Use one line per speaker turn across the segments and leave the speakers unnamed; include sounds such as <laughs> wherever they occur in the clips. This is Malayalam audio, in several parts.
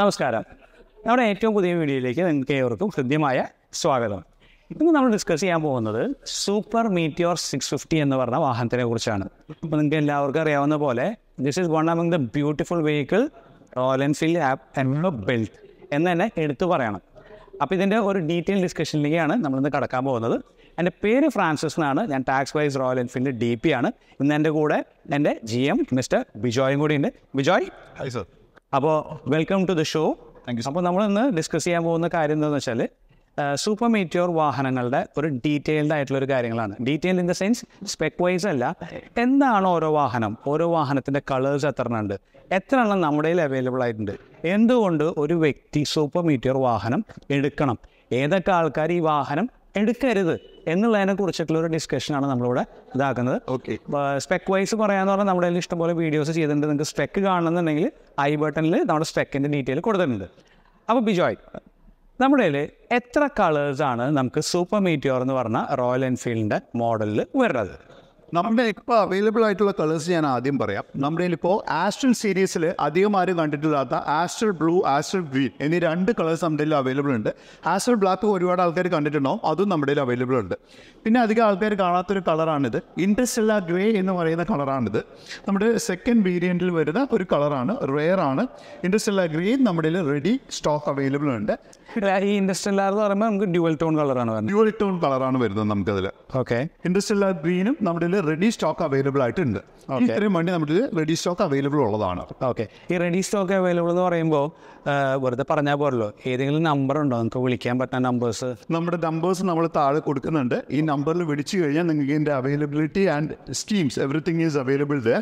നമസ്കാരം നമ്മുടെ ഏറ്റവും പുതിയ വീഡിയോയിലേക്ക് നിങ്ങൾക്ക് ഏവർക്കും ഹൃദ്യമായ സ്വാഗതം ഇന്ന് നമ്മൾ ഡിസ്കസ് ചെയ്യാൻ പോകുന്നത് സൂപ്പർ മീറ്റിയോർ സിക്സ് ഫിഫ്റ്റി എന്ന് പറഞ്ഞ വാഹനത്തിനെ കുറിച്ചാണ് അപ്പോൾ നിങ്ങൾക്ക് എല്ലാവർക്കും അറിയാവുന്ന പോലെ this is one among the beautiful vehicle Royal Enfield ആപ്പ് എൻഡോ ബെൽറ്റ് എന്ന് തന്നെ എടുത്തു പറയണം അപ്പോൾ ഇതിൻ്റെ ഒരു ഡീറ്റെയിൽ ഡിസ്കഷനിലേക്കാണ് നമ്മളിന്ന് കടക്കാൻ പോകുന്നത് എൻ്റെ പേര് ഫ്രാൻസിസ് എന്നാണ് ഞാൻ ടാക്സ് വൈസ് റോയൽ എൻഫീൽഡ് ഡി പി ആണ് ഇന്ന് എൻ്റെ കൂടെ എൻ്റെ ജി എം മിസ്റ്റർ ബിജോയും കൂടി ഉണ്ട് ബിജോയ് ഹൈ സർ അപ്പോൾ welcome to the show thank you അപ്പോൾ നമ്മളിന്ന് ഡിസ്കസ് ചെയ്യാൻ പോകുന്ന കാര്യം എന്താണെന്ന് വെച്ചാൽ സൂപ്പർ മീറ്റിയോർ വാഹനങ്ങളുടെ ഒരു ഡീറ്റെയിൽഡ് ആയിട്ടുള്ള ഒരു കാര്യങ്ങളാണ് detail in the sense spec wise അല്ല എന്താണ് ഓരോ വാഹനം ഓരോ വാഹനത്തിൻ്റെ കളേഴ്സ് എത്ര ഉണ്ട് എത്ര എണ്ണം നമ്മുടെ അവൈലബിൾ ആയിട്ടുണ്ട് എന്തുകൊണ്ട് ഒരു വ്യക്തി സൂപ്പർ മീറ്റിയോർ വാഹനം എടുക്കണം ഏതൊക്കെ ആൾക്കാർ ഈ വാഹനം എടുക്കരുത് എന്നുള്ളതിനെ കുറിച്ചിട്ടുള്ള ഒരു ഡിസ്കഷനാണ് നമ്മളിവിടെ ഇതാക്കുന്നത് ഓക്കെ സ്പെക് വൈസ് പറയാന്ന് പറഞ്ഞാൽ നമ്മുടെ കയ്യിൽ ഇഷ്ടംപോലെ വീഡിയോസ് ചെയ്തിട്ടുണ്ട് നിങ്ങൾക്ക് സ്പെക്ക് കാണണമെന്നുണ്ടെങ്കിൽ ഐ ബട്ടണിൽ നമ്മുടെ സ്പെക്കിൻ്റെ ഡീറ്റെയിൽ കൊടുത്തിട്ടുണ്ട് അപ്പോൾ ബിജോയ് നമ്മുടെ കയ്യിൽ എത്ര കളേഴ്സാണ്
നമുക്ക് സൂപ്പർ മീറ്റിയോർ എന്ന് പറഞ്ഞ റോയൽ എൻഫീൽഡിൻ്റെ മോഡലിൽ വരുന്നത് നമ്മുടെ ഇപ്പോൾ അവൈലബിൾ ആയിട്ടുള്ള കളേഴ്സ് ഞാൻ ആദ്യം പറയാം നമ്മുടെ ഇപ്പോൾ ആസ്ട്രൽ സീരീസിൽ അധികം ആരും കണ്ടിട്ടില്ലാത്ത ആസ്ട്രൽ ബ്ലൂ ആസ്ട്രൽ ഗ്രീൻ എന്നീ രണ്ട് കളേഴ്സ് നമ്മുടെ അവൈലബിൾ ഉണ്ട് ആസ്ട്രൽ ബ്ലാക്ക് ഒരുപാട് ആൾക്കാർ കണ്ടിട്ടുണ്ടാവും അതും നമ്മുടെ അവൈലബിൾ ഉണ്ട് പിന്നെ അധികം ആൾക്കാർ കാണാത്തൊരു കളറാണിത് ഇൻട്രസ്റ്റെല്ലാ ഗ്രേ എന്ന് പറയുന്ന കളറാണിത് നമ്മുടെ സെക്കൻഡ് വേരിയൻറ്റിൽ വരുന്ന ഒരു കളറാണ് റെയർ ആണ് ഇൻട്രസ്റ്റെല്ലാ ഗ്രേ നമ്മുടെ റെഡി സ്റ്റോക്ക് അവൈലബിൾ ഉണ്ട് <laughs> ഈ ഇൻഡസ്ട്രിയൽ എന്ന് പറയുമ്പോൾ നമുക്ക് ഡ്യുവൽ ടോൺ കളറാണ് വരുന്നത് ഡ്യുവൽ ടോൺ കളറാണ് വരുന്നത് നമുക്കതിൽ ഓക്കെ ഇൻഡസ്ട്രിയൽ ഗ്രീനും നമ്മുടെ റെഡി സ്റ്റോക്ക് അവൈലബിൾ ആയിട്ടുണ്ട് ഇത്രയും വേണ്ടി നമ്മുടെ റെഡി സ്റ്റോക്ക് അവൈലബിൾ ഉള്ളതാണ് ഓക്കെ ഈ റെഡി സ്റ്റോക്ക് അവൈലബിൾ
എന്ന് പറയുമ്പോൾ വെറുതെ പറഞ്ഞാൽ പോരല്ലോ ഏതെങ്കിലും നമ്പർ ഉണ്ടോ നമുക്ക് വിളിക്കാൻ പറ്റുന്ന നമ്പേഴ്സ്
നമ്മുടെ നമ്പേഴ്സ് നമ്മൾ താഴെ കൊടുക്കുന്നുണ്ട് ഈ നമ്പറിൽ വിളിച്ചു കഴിഞ്ഞാൽ നിങ്ങൾക്ക് ഇതിൻ്റെ availability and schemes everything is available the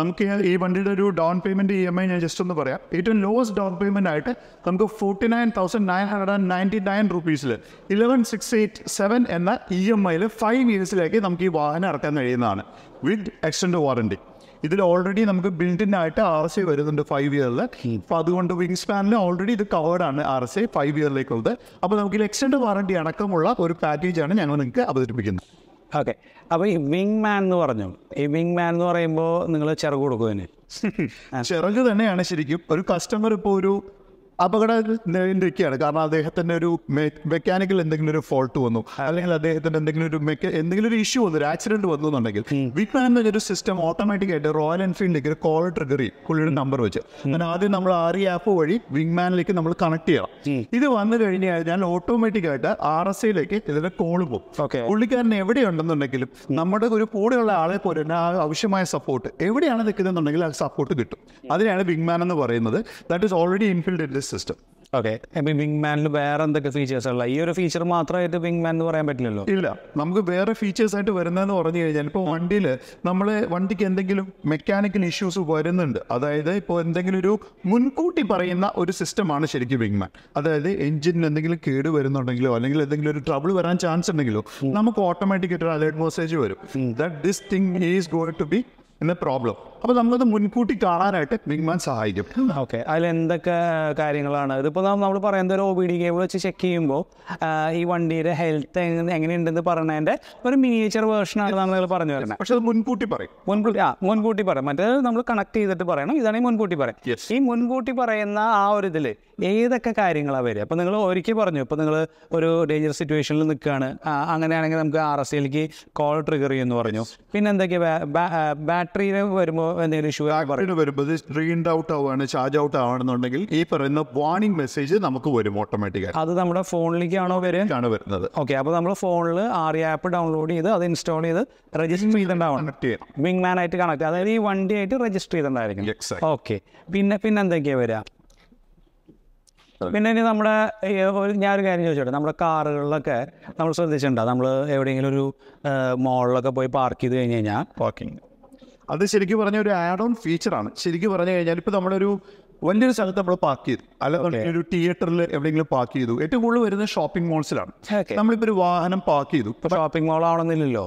നമുക്ക് ഈ വണ്ടിയുടെ ഒരു down payment E M I ഞാൻ ജസ്റ്റ് ഒന്ന് പറയാം ഏറ്റവും ലോവസ്റ്റ് ഡൗൺ പേയ്മെൻ്റ് ആയിട്ട് നമുക്ക് forty nine thousand nine hundred and ninety nine റുപ്പീസിൽ ഇലവൻ സിക്സ് എയ്റ്റ് സെവൻ എന്ന ഇ എം ഐയിൽ ഫൈവ് ഇയേഴ്സിലേക്ക് നമുക്ക് ഈ വാഹനം ഇറക്കാൻ കഴിയുന്നതാണ് വിത്ത് എക്സ്റ്റൻഡ് വാറണ്ടി ഇതിൽ ഓൾറെഡി നമുക്ക് ബിൽഡിൻ ആയിട്ട് ആർ എസ് ഐ വരുന്നുണ്ട് ഫൈവ് ഇയറിൽ അപ്പോൾ അതുകൊണ്ട് വിങ് സ്പാനിൽ ഓൾറെഡി ഇത് കവേർഡ് ആണ് ആർ എസ് ഐ ഫൈവ് ഇയറിലേക്കുള്ളത് അപ്പോൾ നമുക്ക് എക്സ്റ്റൻഡ് വാറണ്ടി അടക്കമുള്ള ഒരു പാക്കേജാണ് ഞങ്ങൾ നിങ്ങൾക്ക് അവതരിപ്പിക്കുന്നത് ഓക്കെ അപ്പോൾ ഈ വിങ് മാൻ എന്ന് പറഞ്ഞു ഈ വിങ് മാൻ എന്ന് പറയുമ്പോൾ നിങ്ങൾ ചിറക് കൊടുക്കും അതിന് <laughs> ചിറക് തന്നെയാണ് ശരിക്കും ഒരു കസ്റ്റമർ ഇപ്പോൾ ഒരു അപകടത്തിലിരിക്കുകയാണ് കാരണം അദ്ദേഹത്തിന്റെ ഒരു മെക്കാനിക്കൽ എന്തെങ്കിലും ഒരു ഫോൾട്ട് വന്നു അല്ലെങ്കിൽ അദ്ദേഹത്തിന്റെ എന്തെങ്കിലും ഒരു എന്തെങ്കിലും ഒരു ഇഷ്യൂ വന്നു ഒരു ആക്സിഡന്റ് വന്നു എന്നുണ്ടെങ്കിൽ വിപ്പാൻ ഒരു സിസ്റ്റം ഓട്ടോമാറ്റിക് ആയിട്ട് റോയൽ എൻഫീൽഡിലേക്ക് ഒരു കോൾ ട്രിഗർ ചെയ്യും പുള്ളിയുടെ നമ്പർ വെച്ച് അങ്ങനെ ആദ്യം നമ്മൾ ആർ ഈ ആപ്പ് വഴി മാനിലേക്ക് നമ്മൾ കണക്ട് ചെയ്യണം ഇത് വന്നു കഴിഞ്ഞാൽ കഴിഞ്ഞാൽ ഓട്ടോമാറ്റിക് ആയിട്ട് ആർ എസ് ഐയിലേക്ക് ഇതിന്റെ കോൾ പോകും പുള്ളിക്കാരൻ എവിടെ ഉണ്ടെന്നുണ്ടെങ്കിലും നമ്മുടെ ഒരു കൂടെയുള്ള ആളെ പോലെ തന്നെ ആ ആവശ്യമായ സപ്പോർട്ട് എവിടെയാണ് എന്നുണ്ടെങ്കിൽ ആ സപ്പോർട്ട് കിട്ടും അതിനാണ് വിങ്മാൻ എന്ന് പറയുന്നത് that is already inbuilt system okay ഇപ്പം വിങ് മാനിൽ വേറെ എന്തൊക്കെ ഫീച്ചേഴ്സ് ഈ ഒരു ഫീച്ചർ മാത്രമായിട്ട് വിങ് മാൻ എന്ന് പറയാൻ പറ്റില്ലല്ലോ ഇല്ല നമുക്ക് വേറെ ഫീച്ചേഴ്സ് ആയിട്ട് വരുന്നതെന്ന് പറഞ്ഞു കഴിഞ്ഞാൽ ഇപ്പോൾ വണ്ടിയിൽ നമ്മൾ വണ്ടിക്ക് എന്തെങ്കിലും മെക്കാനിക്കൽ ഇഷ്യൂസ് വരുന്നുണ്ട് അതായത് ഇപ്പോൾ എന്തെങ്കിലും ഒരു മുൻകൂട്ടി പറയുന്ന ഒരു സിസ്റ്റമാണ് ശരിക്കും വിങ് മാൻ അതായത് എഞ്ചിനിൽ എന്തെങ്കിലും കേട് വരുന്നുണ്ടെങ്കിലോ അല്ലെങ്കിൽ എന്തെങ്കിലും ഒരു ട്രബിൾ വരാൻ ചാൻസ് ഉണ്ടെങ്കിലോ നമുക്ക് ഓട്ടോമാറ്റിക് ഒരു അലേർട്ട് മെസ്സേജ് വരും that this thing is going to be in a problem അപ്പോൾ നമ്മളത് മുൻകൂട്ടി കാണാനായിട്ട് മിഗ്മാൻ സഹായിക്കും ഓക്കെ അതിൽ
എന്തൊക്കെ കാര്യങ്ങളാണ് ഇതിപ്പോ നമ്മൾ പറയുന്നത് ഒരു ഒ ബി ഡി കേബിൾ വെച്ച് ചെക്ക് ചെയ്യുമ്പോൾ ഈ വണ്ടിയുടെ ഹെൽത്ത് എങ്ങനെയുണ്ടെന്ന് പറഞ്ഞതിന്റെ ഒരു മിനിയേച്ചർ വേർഷൻ നമ്മൾ പറഞ്ഞു വരുന്നത് പക്ഷെ അത് മുൻകൂട്ടി പറയും മുൻകൂട്ടി ആ മുൻകൂട്ടി പറയും മറ്റേ നമ്മൾ കണക്ട് ചെയ്തിട്ട് പറയണം ഇതാണെങ്കിൽ മുൻകൂട്ടി പറയും ഈ മുൻകൂട്ടി പറയുന്ന ആ ഒരു ഇതില് ഏതൊക്കെ കാര്യങ്ങളാണ് വരിക അപ്പൊ നിങ്ങൾ ഒരിക്കൽ പറഞ്ഞു ഇപ്പൊ നിങ്ങൾ ഒരു ഡേഞ്ചർ സിറ്റുവേഷനിൽ നിൽക്കുകയാണ് അങ്ങനെയാണെങ്കിൽ നമുക്ക് ആർ എസ് സിയിലേക്ക് കോൾ ട്രിഗർ ചെയ്യുന്നു പറഞ്ഞു പിന്നെ
ബാറ്ററിയിൽ വരുമ്പോൾ എന്തെങ്കിലും ഇഷ്യൂ വരുമ്പോൾ സ്ക്രീൻഡ് ഔട്ട് ആവുകയാണ് ചാർജ് ഔട്ട് ആവണമെന്നുണ്ടെങ്കിൽ ഈ പറയുന്ന വാണിംഗ് മെസ്സേജ് നമുക്ക് വരും ഓട്ടോമാറ്റിക്കായി
അത് നമ്മുടെ ഫോണിലേക്കാണോ വരികയാണ് വരുന്നത് ഓക്കെ അപ്പോൾ നമ്മൾ ഫോണിൽ ആറി ആപ്പ് ഡൗൺലോഡ് ചെയ്ത് അത് ഇൻസ്റ്റാൾ ചെയ്ത് രജിസ്റ്റർ ചെയ്തിട്ടുണ്ടാവണം വിങ് മാൻ ആയിട്ട് കണക്ട് അതായത് ഈ വണ്ടി ആയിട്ട് രജിസ്റ്റർ ചെയ്തിട്ടുണ്ടായിരിക്കും ഓക്കെ പിന്നെ പിന്നെ എന്തൊക്കെയാണ് വരിക പിന്നെ ഇനി നമ്മുടെ ഞാനൊരു കാര്യം ചോദിച്ചോട്ടെ നമ്മുടെ കാറുകളിലൊക്കെ നമ്മൾ ശ്രദ്ധിച്ചിട്ടുണ്ടോ നമ്മൾ എവിടെയെങ്കിലും ഒരു മോളിലൊക്കെ പോയി പാർക്ക് ചെയ്ത് കഴിഞ്ഞ് കഴിഞ്ഞാൽ പാർക്കിംഗ്
അത് ശരിക്കും പറഞ്ഞ ഒരു ആഡ് ഓൺ ഫീച്ചറാണ് ശരിക്കും പറഞ്ഞു കഴിഞ്ഞാൽ ഇപ്പൊ നമ്മളൊരു വലിയൊരു സ്ഥലത്ത് നമ്മൾ പാർക്ക് ചെയ്തു അല്ലെങ്കിൽ ഒരു തിയേറ്ററിൽ എവിടെയെങ്കിലും പാർക്ക് ചെയ്തു ഏറ്റവും കൂടുതൽ വരുന്ന ഷോപ്പിംഗ് മോൾസിലാണ് നമ്മളിപ്പോ ഒരു വാഹനം പാർക്ക് ചെയ്തു ഷോപ്പിംഗ് മോൾ ആണെന്നില്ലല്ലോ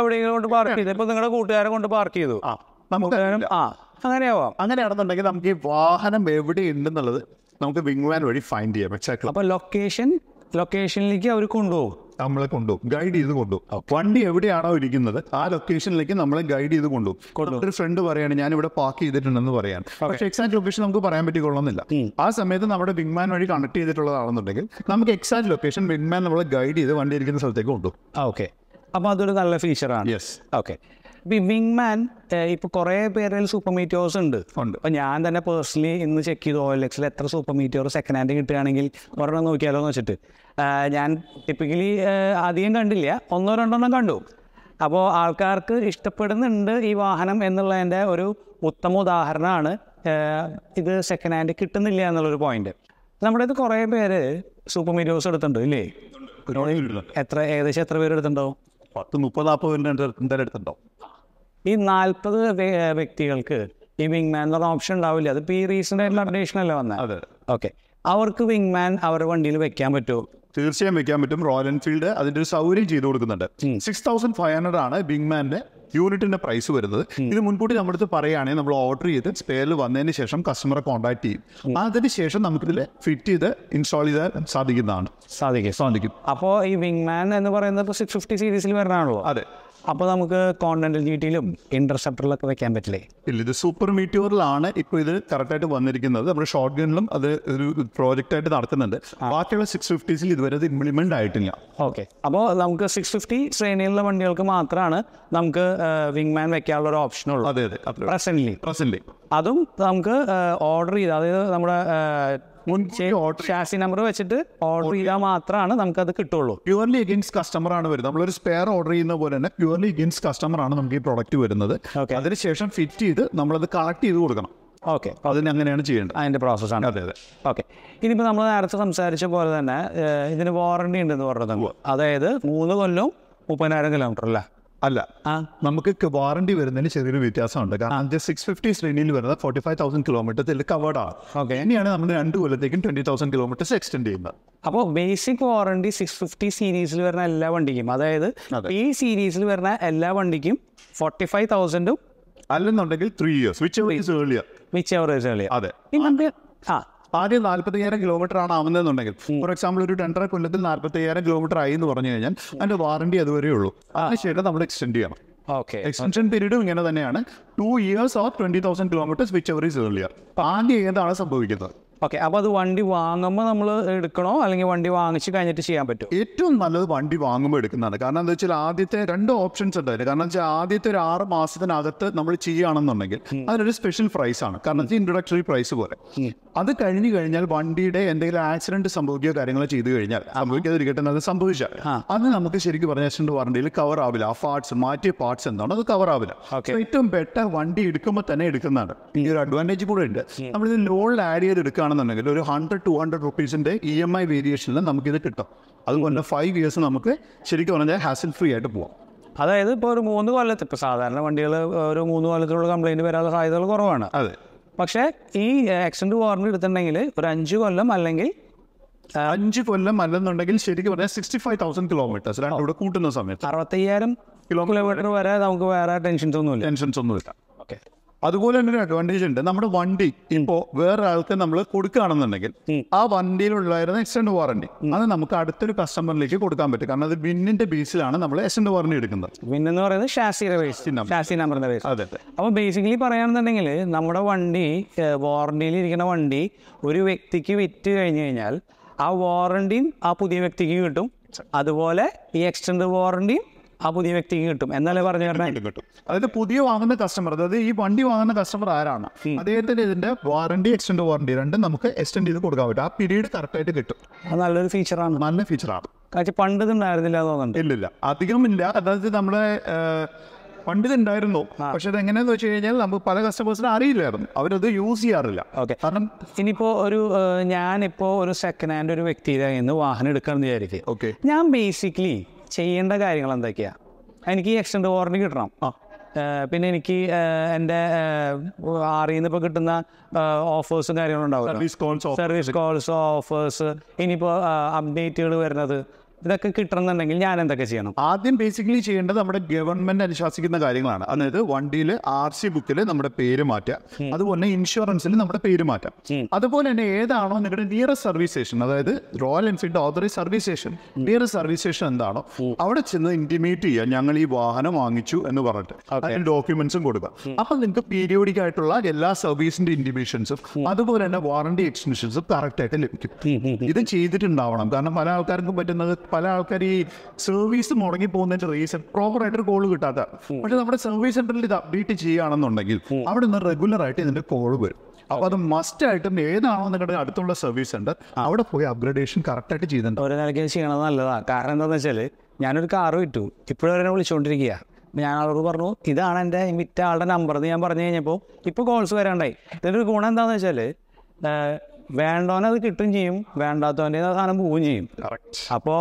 എവിടെയെങ്കിലും കൊണ്ട് പാർക്ക് ചെയ്തു
ഇപ്പൊ നിങ്ങളുടെ കൂട്ടുകാരെ കൊണ്ട് പാർക്ക് ചെയ്തു നമുക്ക് ആ അങ്ങനെയാവാം അങ്ങനെയാണെന്നുണ്ടെങ്കിൽ നമുക്ക് ഈ
വാഹനം എവിടെ ഉണ്ടെന്നുള്ളത് നമുക്ക് വിംഗ്വാൻ വഴി ഫൈൻഡ് ചെയ്യാം അപ്പൊ ലൊക്കേഷൻ ലൊക്കേഷനിലേക്ക് അവർ കൊണ്ടുപോകും നമ്മളെ കൊണ്ടുപോകും ഗൈഡ് ചെയ്ത് കൊണ്ടുപോകും വണ്ടി എവിടെയാണോ ഇരിക്കുന്നത് ആ ലൊക്കേഷനിലേക്ക് നമ്മളെ ഗൈഡ് ചെയ്ത് കൊണ്ടുപോകും ഒരു ഫ്രണ്ട് പറയാണ് ഞാൻ ഇവിടെ പാർക്ക് ചെയ്തിട്ടുണ്ടെന്ന് പറയാൻ പക്ഷെ എക്സാക്ട് ലൊക്കേഷൻ നമുക്ക് പറയാൻ പറ്റിക്കൊള്ളുന്നില്ല ആ സമയത്ത് നമ്മുടെ വിങ്മാൻ വഴി കണക്ട് ചെയ്തിട്ടുള്ളതാണെന്നുണ്ടെങ്കിൽ നമുക്ക് എക്സാക്ട് ലൊക്കേഷൻ വിങ്മാൻ നമ്മളെ ഗൈഡ് ചെയ്ത് വണ്ടി ഇരിക്കുന്ന സ്ഥലത്തേക്ക് കൊണ്ടുപോകും
ഓക്കെ അപ്പോൾ അതൊരു നല്ല ഫീച്ചറാണ് യെസ് ഓക്കെ ഇപ്പം ഈ വിങ്മാൻ ഇപ്പൊ കുറേ പേരിൽ സൂപ്പർ മീറ്റിയോസ് ഉണ്ട് ഉണ്ട് ഞാൻ തന്നെ പേഴ്സണലി ഇന്ന് ചെക്ക് ചെയ്തു ഓയിൽ എക്സിൽ എത്ര സൂപ്പർ മീറ്റിയോർ സെക്കൻഡ് ഹാൻഡ് കിട്ടുകയാണെങ്കിൽ ഒരെണ്ണം നോക്കിയാലോ എന്ന് വെച്ചിട്ട് ഞാൻ ടിപ്പിക്കലി അധികം കണ്ടില്ല ഒന്നോ രണ്ടെണ്ണം കണ്ടു അപ്പോൾ ആൾക്കാർക്ക് ഇഷ്ടപ്പെടുന്നുണ്ട് ഈ വാഹനം എന്നുള്ളതിൻ്റെ ഒരു ഉത്തമ ഉദാഹരണമാണ് ഇത് സെക്കൻഡ് ഹാൻഡ് കിട്ടുന്നില്ല എന്നുള്ളൊരു പോയിന്റ് നമ്മുടെ ഇത് കുറേ പേര് സൂപ്പർ മീഡിയോസ് എടുത്തിട്ടുണ്ട് ഇല്ലേ എത്ര ഏകദേശം എത്ര പേര് എടുത്തിട്ടുണ്ടാവും പത്ത് മുപ്പത് നാൽപ്പത് എന്തായാലും ഈ നാൽപ്പത് വ്യക്തികൾക്ക് ഈ വിങ് മാൻ പറഞ്ഞ ഓപ്ഷൻ ഉണ്ടാവില്ല അതിപ്പോൾ ഈ
റീസെൻ്റ് ആയിട്ടുള്ള അപ്ഡേഷൻ അല്ലേ വന്നത് അതെ ഓക്കെ അവർക്ക് മാൻ അവരുടെ വണ്ടിയിൽ വെക്കാൻ പറ്റുമോ തീർച്ചയായും വെക്കാൻ പറ്റും റോയൽ എൻഫീൽഡ് അതിന്റെ ഒരു സൗകര്യം ചെയ്തു കൊടുക്കുന്നുണ്ട് സിക്സ് തൗസൻഡ് ഫൈവ് ഹൺഡ്രഡ് ആണ് മാൻ്റെ യൂണിറ്റിന്റെ പ്രൈസ് വരുന്നത് ഇത് മുൻകൂട്ടി നമ്മുടെ അടുത്ത് പറയുകയാണെങ്കിൽ നമ്മൾ ഓർഡർ ചെയ്ത് സ്പെയറിൽ വന്നതിന് ശേഷം കസ്റ്റമറെ കോൺടാക്ട് ചെയ്യും അതിന് ശേഷം നമുക്കിതിൽ ഫിറ്റ് ചെയ്ത് ഇൻസ്റ്റാൾ ചെയ്താൽ സാധിക്കുന്നതാണ് സാധിക്കും സാധിക്കും അപ്പോ ഈ മാൻ എന്ന് പറയുന്നത് സിക്സ് ഫിഫ്റ്റി സീരീസിൽ വരുന്നതാണല്ലോ അതെ അപ്പോൾ നമുക്ക് കോണ്ടന്റൽ ജി ഇന്റർസെപ്റ്ററിലൊക്കെ വെക്കാൻ പറ്റില്ലേ ഇല്ല ഇത് സൂപ്പർ മീറ്റിയോറിലാണ് ഇപ്പോൾ ഇത് കറക്റ്റായിട്ട് വന്നിരിക്കുന്നത് നമ്മുടെ ഷോർട്ട് ഗണിലും അത് ഒരു പ്രോജക്റ്റ് ആയിട്ട് നടത്തുന്നുണ്ട് ബാക്കിയുള്ള സിക്സ് ഫിഫ്റ്റീസിൽ ഇതുവരെ ഇത് ഇംപ്ലിമെന്റ് ആയിട്ടില്ല ഓക്കെ
അപ്പോൾ നമുക്ക് സിക്സ് ഫിഫ്റ്റി ശ്രേണിയിലുള്ള വണ്ടികൾക്ക് മാത്രമാണ് നമുക്ക് മാൻ വെക്കാനുള്ള ഒരു ഓപ്ഷൻ ഉള്ളത് അതെ അതെ പ്രസന്റ് അതും നമുക്ക് ഓർഡർ
ചെയ്ത് അതായത് നമ്മുടെ ഷാസി നമ്പർ വെച്ചിട്ട് ഓർഡർ ചെയ്താൽ മാത്രമാണ് അത് കിട്ടുള്ളൂ പ്യുവർലി എഗൻസ്റ്റ് കസ്റ്റമർ ആണ് വരുന്നത് നമ്മളൊരു സ്പെയർ ഓർഡർ ചെയ്യുന്ന പോലെ തന്നെ പ്യുവർലി എഗൻസ്റ്റ് കസ്റ്റമർ ആണ് നമുക്ക് ഈ പ്രോഡക്റ്റ് വരുന്നത് അതിനുശേഷം ഫിറ്റ് ചെയ്ത് നമ്മളത് കളക്ട് ചെയ്ത് കൊടുക്കണം ഓക്കെ അതിന് അങ്ങനെയാണ്
ചെയ്യേണ്ടത് അതിൻ്റെ പ്രോസസ്സാണ് അതെ അതെ ഓക്കെ ഇനിയിപ്പോൾ നമ്മൾ നേരത്തെ സംസാരിച്ച പോലെ തന്നെ ഇതിന് വാറണ്ടി
ഉണ്ടെന്ന് പറഞ്ഞത് അതായത് മൂന്ന് കൊല്ലം മുപ്പതിനായിരം കിലോമീറ്റർ അല്ലേ അല്ല നമുക്ക് വാറണ്ടി വരുന്നതിന് ചെറിയൊരു വ്യത്യാസമുണ്ട് കാരണം സിക്സ് ഫിഫ്റ്റി ശ്രേണിയിൽ വരുന്ന ഫോർട്ടി ഫൈവ് തൗസൻഡ് കിലോമീറ്റർ ഇതിൽ കവേർഡ് ആണ് ഓക്കെ ഇനിയാണ് നമ്മൾ രണ്ട് കൊല്ലത്തേക്കും ട്വന്റി തൗസൻഡ് കിലോമീറ്റേഴ്സ് എക്സ്റ്റെൻഡ് ചെയ്യുന്നത് അപ്പോൾ ബേസിക് വാറണ്ടി
സിക്സ് ഫിഫ്റ്റി സീരീസിൽ വരുന്ന എല്ലാ വണ്ടിക്കും അതായത് ഈ സീരീസിൽ വരുന്ന എല്ലാ വണ്ടിക്കും ഫോർട്ടി ഫൈവ് തൗസൻഡും അല്ലെന്നുണ്ടെങ്കിൽ three years which earlier which earlier അതെ
നമുക്ക് ആ ആദ്യം നാൽപ്പത്തി അയ്യായിരം കിലോമീറ്റർ ആണ് ആവുന്നതെന്നുണ്ടെങ്കിൽ ഫോർ എക്സാമ്പിൾ ഒരു ടെൻഡർ കൊല്ലത്തിൽ നാൽപ്പത്തി അയ്യായിരം കിലോമീറ്റർ ആയി എന്ന് പറഞ്ഞു കഴിഞ്ഞാൽ അതിന്റെ വാറണ്ടി അതുവരെ ഉള്ളൂ അതിനുശേഷം നമ്മൾ എക്സ്റ്റെൻഡ് ചെയ്യണം ഓക്കെ എക്സ്റ്റൻഷൻ പീരീഡും ഇങ്ങനെ തന്നെയാണ് two years or twenty thousand kilometres whichever is earlier ആദ്യം ഏതാണ് സംഭവിക്കുന്നത് ഓക്കെ അപ്പോൾ അത് വണ്ടി വാങ്ങുമ്പോൾ നമ്മൾ എടുക്കണോ അല്ലെങ്കിൽ വണ്ടി വാങ്ങിച്ചു കഴിഞ്ഞിട്ട് ചെയ്യാൻ പറ്റും ഏറ്റവും നല്ലത് വണ്ടി വാങ്ങുമ്പോൾ എടുക്കുന്നതാണ് കാരണം എന്താ വെച്ചാൽ ആദ്യത്തെ രണ്ട് ഓപ്ഷൻസ് ഉണ്ടായിരുന്നു കാരണം വെച്ചാൽ ആദ്യത്തെ ഒരു ആറ് മാസത്തിനകത്ത് നമ്മൾ ചെയ്യുകയാണെന്നുണ്ടെങ്കിൽ അതിനൊരു സ്പെഷ്യൽ പ്രൈസ് ആണ് കാരണം വെച്ചാൽ ഇൻട്രൊഡക്ടറി പ്രൈസ് പോലെ അത് കഴിഞ്ഞു കഴിഞ്ഞാൽ വണ്ടിയുടെ എന്തെങ്കിലും ആക്സിഡന്റ് സംഭവിക്കുകയോ കാര്യങ്ങളോ ചെയ്തു കഴിഞ്ഞാൽ സംഭവിക്കാതിരിക്കട്ടെ അത് സംഭവിച്ചാൽ അത് നമുക്ക് ശരിക്കും പറഞ്ഞ ആക്സിഡന്റ് വാറണ്ടിയിൽ കവർ ആവില്ല ആ പാർട്സ് മാറ്റിയ പാർട്സ് എന്താണ് അത് കവർ ആവില്ല ഏറ്റവും ബെറ്റർ വണ്ടി എടുക്കുമ്പോൾ തന്നെ എടുക്കുന്നതാണ് ഈ ഒരു അഡ്വാൻറ്റേജ് കൂടെ ഉണ്ട് നമ്മളിത് ലോണിൽ ആഡ് ചെയ്ത് എടുക്കുകയാണ് ആണെന്നുണ്ടെങ്കിൽ ഒരു ഹൺഡ്രഡ് ടു ഹൺഡ്രഡ് റുപ്പീസിൻ്റെ ഇ എം ഐ വേരിയേഷനിൽ നമുക്കിത് കിട്ടും അതുകൊണ്ട് ഫൈവ് ഇയേഴ്സ് നമുക്ക് ശരിക്കും പറഞ്ഞാൽ ഹാസിൽ ഫ്രീ ആയിട്ട് പോകാം അതായത് ഇപ്പോൾ ഒരു മൂന്ന് കൊല്ലത്ത് ഇപ്പോൾ
സാധാരണ വണ്ടികൾ ഒരു മൂന്ന് കൊല്ലത്തിലുള്ള കംപ്ലയിൻറ്റ് വരാനുള്ള സാധ്യതകൾ കുറവാണ് അതെ പക്ഷേ ഈ ആക്സിഡൻറ്റ് വാറണ്ടി എടുത്തിട്ടുണ്ടെങ്കിൽ ഒരു അഞ്ച് കൊല്ലം അല്ലെങ്കിൽ അഞ്ച് കൊല്ലം അല്ലെന്നുണ്ടെങ്കിൽ ശരിക്കും
പറഞ്ഞാൽ സിക്സ്റ്റി ഫൈവ് തൗസൻഡ് കിലോമീറ്റേഴ്സ് അവിടെ കൂട്ടുന്ന സമയത്ത് അറുപത്തയ്യായിരം കിലോമീറ്റർ വരെ നമുക്ക് വേറെ ടെൻഷൻസ് ഒന്നും ഇല്ല ടെൻഷൻസ് ഒന്നും ഇല്ല ഓക്കെ അതുപോലെ തന്നെ ഒരു അഡ്വാൻറ്റേജ് ഉണ്ട് നമ്മുടെ വണ്ടി ഇപ്പോൾ വേറെ ആൾക്ക് നമ്മൾ കൊടുക്കുകയാണെന്നുണ്ടെങ്കിൽ ആ വണ്ടിയിലുണ്ടായിരുന്ന എക്സ്റ്റൻഡ് വാറണ്ടി അത് നമുക്ക് അടുത്തൊരു കസ്റ്റമറിലേക്ക് കൊടുക്കാൻ പറ്റും കാരണം അത് വിന്നിന്റെ ബേസിലാണ് നമ്മൾ എക്സ്റ്റൻഡ് വാറണ്ടി എടുക്കുന്നത് വിന്നെന്ന് എന്ന് പറയുന്നത് ഷാസിയുടെ ബേസ് ഷാസി നമ്പറിന്റെ ബേസ് അതെ
അപ്പോൾ ബേസിക്കലി പറയുകയാണെന്നുണ്ടെങ്കിൽ നമ്മുടെ വണ്ടി വാറണ്ടിയിൽ ഇരിക്കുന്ന വണ്ടി ഒരു വ്യക്തിക്ക് വിറ്റ് കഴിഞ്ഞു കഴിഞ്ഞാൽ ആ വാറണ്ടിയും ആ പുതിയ വ്യക്തിക്ക് കിട്ടും അതുപോലെ ഈ എക്സ്റ്റൻഡ് വാറണ്ടിയും ആ പുതിയ വ്യക്തിക്ക് കിട്ടും എന്നാലേ പറഞ്ഞു കാരണം
അതായത് പുതിയ വാങ്ങുന്ന കസ്റ്റമർ അതായത് ഈ വണ്ടി വാങ്ങുന്ന കസ്റ്റമർ ആരാണ് അദ്ദേഹത്തിന്റെ ഇതിന്റെ വാറണ്ടി എക്സ്റ്റൻഡ് വാറണ്ടി രണ്ടും നമുക്ക് എക്സ്റ്റെൻഡ് ചെയ്ത് കൊടുക്കാൻ പറ്റും ആ പീരീഡ് ആയിട്ട് കിട്ടും അത് നല്ലൊരു ഫീച്ചറാണ് നല്ല ഫീച്ചറാണ് കാച്ചി പണ്ട് ഉണ്ടായിരുന്നില്ല ഇല്ല ഇല്ലില്ല അധികം ഇല്ല അതായത് നമ്മളെ പണ്ട് ഉണ്ടായിരുന്നു പക്ഷെ അത് എങ്ങനെയാന്ന് വെച്ച് കഴിഞ്ഞാൽ നമുക്ക് പല കസ്റ്റമേഴ്സിനും അറിയില്ലായിരുന്നു അവരത് യൂസ് ചെയ്യാറില്ല ഓക്കെ കാരണം
ഇനിയിപ്പോ ഒരു ഞാനിപ്പോ ഒരു സെക്കൻഡ് ഹാൻഡ് ഒരു വ്യക്തിയുടെ നിന്ന് വാഹനം എടുക്കാൻ വിചാരിക്കും ഓക്കെ ഞാൻ ബേസിക്കലി ചെയ്യേണ്ട കാര്യങ്ങൾ എന്തൊക്കെയാണ് എനിക്ക് ഈ എക്സ്റ്റൻഡ് വാറണ്ടി കിട്ടണം പിന്നെ എനിക്ക് എൻ്റെ ആറിൽ നിന്ന് ഇപ്പോൾ കിട്ടുന്ന ഓഫേഴ്സും കാര്യങ്ങളും ഉണ്ടാവും സർവീസ് കോൾസ് ഓഫേഴ്സ് ഇനിയിപ്പോൾ അപ്ഡേറ്റുകൾ വരുന്നത്
ഇതൊക്കെ കിട്ടണമെന്നുണ്ടെങ്കിൽ ഞാൻ എന്തൊക്കെ ചെയ്യണം ആദ്യം ബേസിക്കലി ചെയ്യേണ്ടത് നമ്മുടെ ഗവൺമെന്റ് അനുശാസിക്കുന്ന കാര്യങ്ങളാണ് അതായത് വണ്ടിയിൽ ആർ സി ബുക്കിൽ നമ്മുടെ പേര് മാറ്റാം അതുപോലെ ഇൻഷുറൻസിൽ നമ്മുടെ പേര് മാറ്റാം അതുപോലെ തന്നെ ഏതാണോ നിങ്ങളുടെ നിയറസ്റ്റ് സർവീസ് സ്റ്റേഷൻ അതായത് Royal Enfield authorise service station nearest service station എന്താണോ അവിടെ ചെന്ന് ഇന്റിമേറ്റ് ചെയ്യുക ഞങ്ങൾ ഈ വാഹനം വാങ്ങിച്ചു എന്ന് പറഞ്ഞിട്ട് അതിന് ഡോക്യുമെന്റ്സും കൊടുക്കുക അപ്പൊ നിങ്ങൾക്ക് പീരിയോഡിക് ആയിട്ടുള്ള എല്ലാ സർവീസിന്റെ ഇന്റിമേഷൻസും അതുപോലെ തന്നെ വാറണ്ടി എക്സ്റ്റൻഷൻസും കറക്റ്റ് ആയിട്ട് ലഭിക്കും ഇത് ചെയ്തിട്ടുണ്ടാവണം കാരണം പല ആൾക്കാർക്കും പറ്റുന്നത് പല ആൾക്കാർ ഈ സർവീസ് മുടങ്ങി പോകുന്നതിന്റെ റീസൺ പ്രോപ്പർ ആയിട്ട് കോൾ കിട്ടാത്ത പക്ഷെ നമ്മുടെ സർവീസ് സെന്ററിൽ ഇത് അപ്ഡേറ്റ് ചെയ്യുകയാണെന്നുണ്ടെങ്കിൽ അവിടെ നിന്ന് റെഗുലറായിട്ട് ഇതിന്റെ കോൾ വരും അപ്പൊ അത് മസ്റ്റ് ആയിട്ടും ഏതാണോ നിങ്ങളുടെ അടുത്തുള്ള സർവീസ് സെന്റർ അവിടെ പോയി അപ്ഗ്രഡേഷൻ കറക്റ്റ് ആയിട്ട് ചെയ്തിട്ടുണ്ട് ഒരു നിലയ്ക്ക് ചെയ്യണത്
നല്ലതാണ് കാരണം എന്താണെന്ന് വെച്ചാൽ ഞാനൊരു കാറ് വിറ്റു ഇപ്പോഴും അവരെ വിളിച്ചുകൊണ്ടിരിക്കുക ഞാൻ അവരോട് പറഞ്ഞു ഇതാണ് എൻ്റെ വിറ്റ ആളുടെ നമ്പർ എന്ന് ഞാൻ പറഞ്ഞു കഴിഞ്ഞപ്പോൾ ഇപ്പോൾ കോൾസ് വരാണ്ടായി ഇതിൻ്റെ ഒരു ഗുണം എന്താണെന്ന് വെച്ചാൽ വേണ്ടവനത് കിട്ടുകയും ചെയ്യും വേണ്ടാത്തവൻ്റെ സാധനം പോവുകയും ചെയ്യും അപ്പോൾ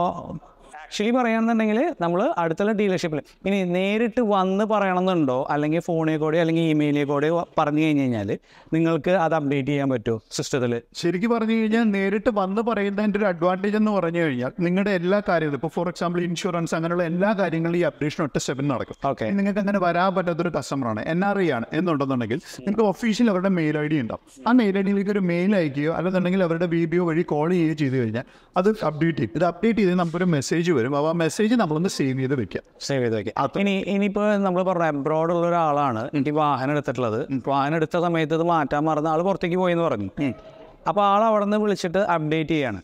ആക്ച്വലി പറയുകയാണെന്നുണ്ടെങ്കിൽ നമ്മൾ അടുത്തുള്ള ഡീലർഷിപ്പിൽ ഇനി നേരിട്ട് വന്ന് പറയണമെന്നുണ്ടോ അല്ലെങ്കിൽ ഫോണിൽ കൂടെ അല്ലെങ്കിൽ ഇമെയിലിൽ കൂടെ പറഞ്ഞു കഴിഞ്ഞ് കഴിഞ്ഞാൽ നിങ്ങൾക്ക് അത് അപ്ഡേറ്റ് ചെയ്യാൻ പറ്റുമോ സിസ്റ്റത്തിൽ
ശരിക്കും പറഞ്ഞു കഴിഞ്ഞാൽ നേരിട്ട് വന്ന് പറയുന്നതിൻ്റെ ഒരു അഡ്വാൻറ്റേജ് എന്ന് പറഞ്ഞു കഴിഞ്ഞാൽ നിങ്ങളുടെ എല്ലാ കാര്യങ്ങളും ഇപ്പോൾ ഫോർ എക്സാമ്പിൾ ഇൻഷുറൻസ് അങ്ങനെയുള്ള എല്ലാ കാര്യങ്ങളും ഈ അപ്ഡേഷൻ ഒറ്റ സ്റ്റെപ്പിൽ നടക്കും ഓക്കെ നിങ്ങൾക്ക് അങ്ങനെ വരാൻ പറ്റാത്തൊരു കസ്റ്റമറാണ് എൻ ആർ ഐ ആണ് എന്നുണ്ടെന്നുണ്ടെങ്കിൽ നിങ്ങൾക്ക് ഒഫീഷ്യൽ അവരുടെ മെയിൽ ഐ ഡി ഉണ്ടാവും ആ മെയിൽ ഐ ഡിയിലേക്ക് ഒരു മെയിൽ അയക്കുകയോ അല്ലെന്നുണ്ടെങ്കിൽ അവരുടെ ബി ബി ഒ വഴി കോൾ ചെയ്യുകയോ ചെയ്തു കഴിഞ്ഞാൽ അത് അപ്ഡേറ്റ് ചെയ്യും ഇത് അപ്ഡേറ്റ് ചെയ്ത് നമുക്കൊരു മെസ്സേജ് വരും വരും അപ്പോൾ ആ മെസ്സേജ് നമ്മളൊന്ന് സേവ് ചെയ്ത് വെക്കാം സേവ് ചെയ്ത് വെക്കാം ഇനി ഇനിയിപ്പോൾ നമ്മൾ പറഞ്ഞ
എബ്രോഡ് ഉള്ള ഒരാളാണ് എനിക്ക് വാഹനം എടുത്തിട്ടുള്ളത് വാഹനം എടുത്ത സമയത്ത് അത് മാറ്റാൻ മറന്ന ആൾ പുറത്തേക്ക് പോയെന്ന് പറഞ്ഞു അപ്പോൾ ആൾ അവിടെ നിന്ന് വിളിച്ചിട്ട് അപ്ഡേറ്റ് ചെയ്യാണ്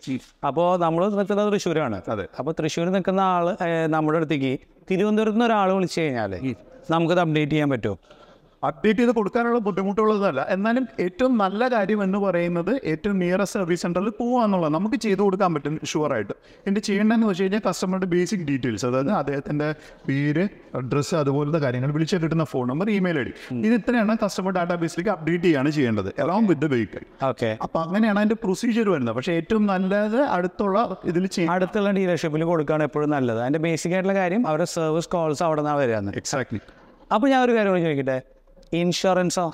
അപ്പോൾ നമ്മൾ നിൽക്കുന്നത് തൃശ്ശൂരാണ് അപ്പോൾ തൃശ്ശൂർ നിൽക്കുന്ന ആൾ നമ്മുടെ അടുത്തേക്ക് തിരുവനന്തപുരത്ത് നിന്ന് ഒരാൾ വിളിച്ചു കഴിഞ്ഞാൽ നമുക്കത്
അപ്ഡേറ്റ് ചെയ്യാൻ പറ്റുമോ അപ്ഡേറ്റ് ചെയ്ത് കൊടുക്കാനുള്ള ബുദ്ധിമുട്ടുള്ളതല്ല എന്നാലും ഏറ്റവും നല്ല കാര്യം എന്ന് പറയുന്നത് ഏറ്റവും നിയറസ്റ്റ് സർവീസ് സെൻറ്ററിൽ പോകുക എന്നുള്ളത് നമുക്ക് ചെയ്ത് കൊടുക്കാൻ പറ്റും ഷുവറായിട്ട് എൻ്റെ ചെയ്യേണ്ടതെന്ന് വെച്ച് കഴിഞ്ഞാൽ കസ്റ്റമറുടെ ബേസിക് ഡീറ്റെയിൽസ് അതായത് അദ്ദേഹത്തിൻ്റെ പേര് അഡ്രസ്സ് അതുപോലത്തെ കാര്യങ്ങൾ വിളിച്ച് കിട്ടുന്ന phone number email I D ഇത് ഇത്രയാണ് കസ്റ്റമർ ഡാറ്റാബേസിലേക്ക് അപ്ഡേറ്റ് ചെയ്യാണ് ചെയ്യേണ്ടത് എറോം വിത്ത് ദ വെഹിക്കിൾ ഓക്കെ അപ്പോൾ അങ്ങനെയാണ് അതിൻ്റെ പ്രൊസീജിയർ വരുന്നത് പക്ഷേ ഏറ്റവും നല്ലത് അടുത്തുള്ള ഇതിൽ അടുത്തുള്ള
ഡീലർഷിപ്പിൽ കൊടുക്കുകയാണ് എപ്പോഴും നല്ലത് അതിൻ്റെ ബേസിക് ആയിട്ടുള്ള കാര്യം അവരുടെ സർവീസ് കോൾസ് അവിടെ നിന്നാണ് വരാമെന്ന് എക്സാക്ട്ലി
അപ്പോൾ ഞാൻ ഒരു കാര്യം ചോദിക്കട്ടെ ഇൻഷുറൻസോ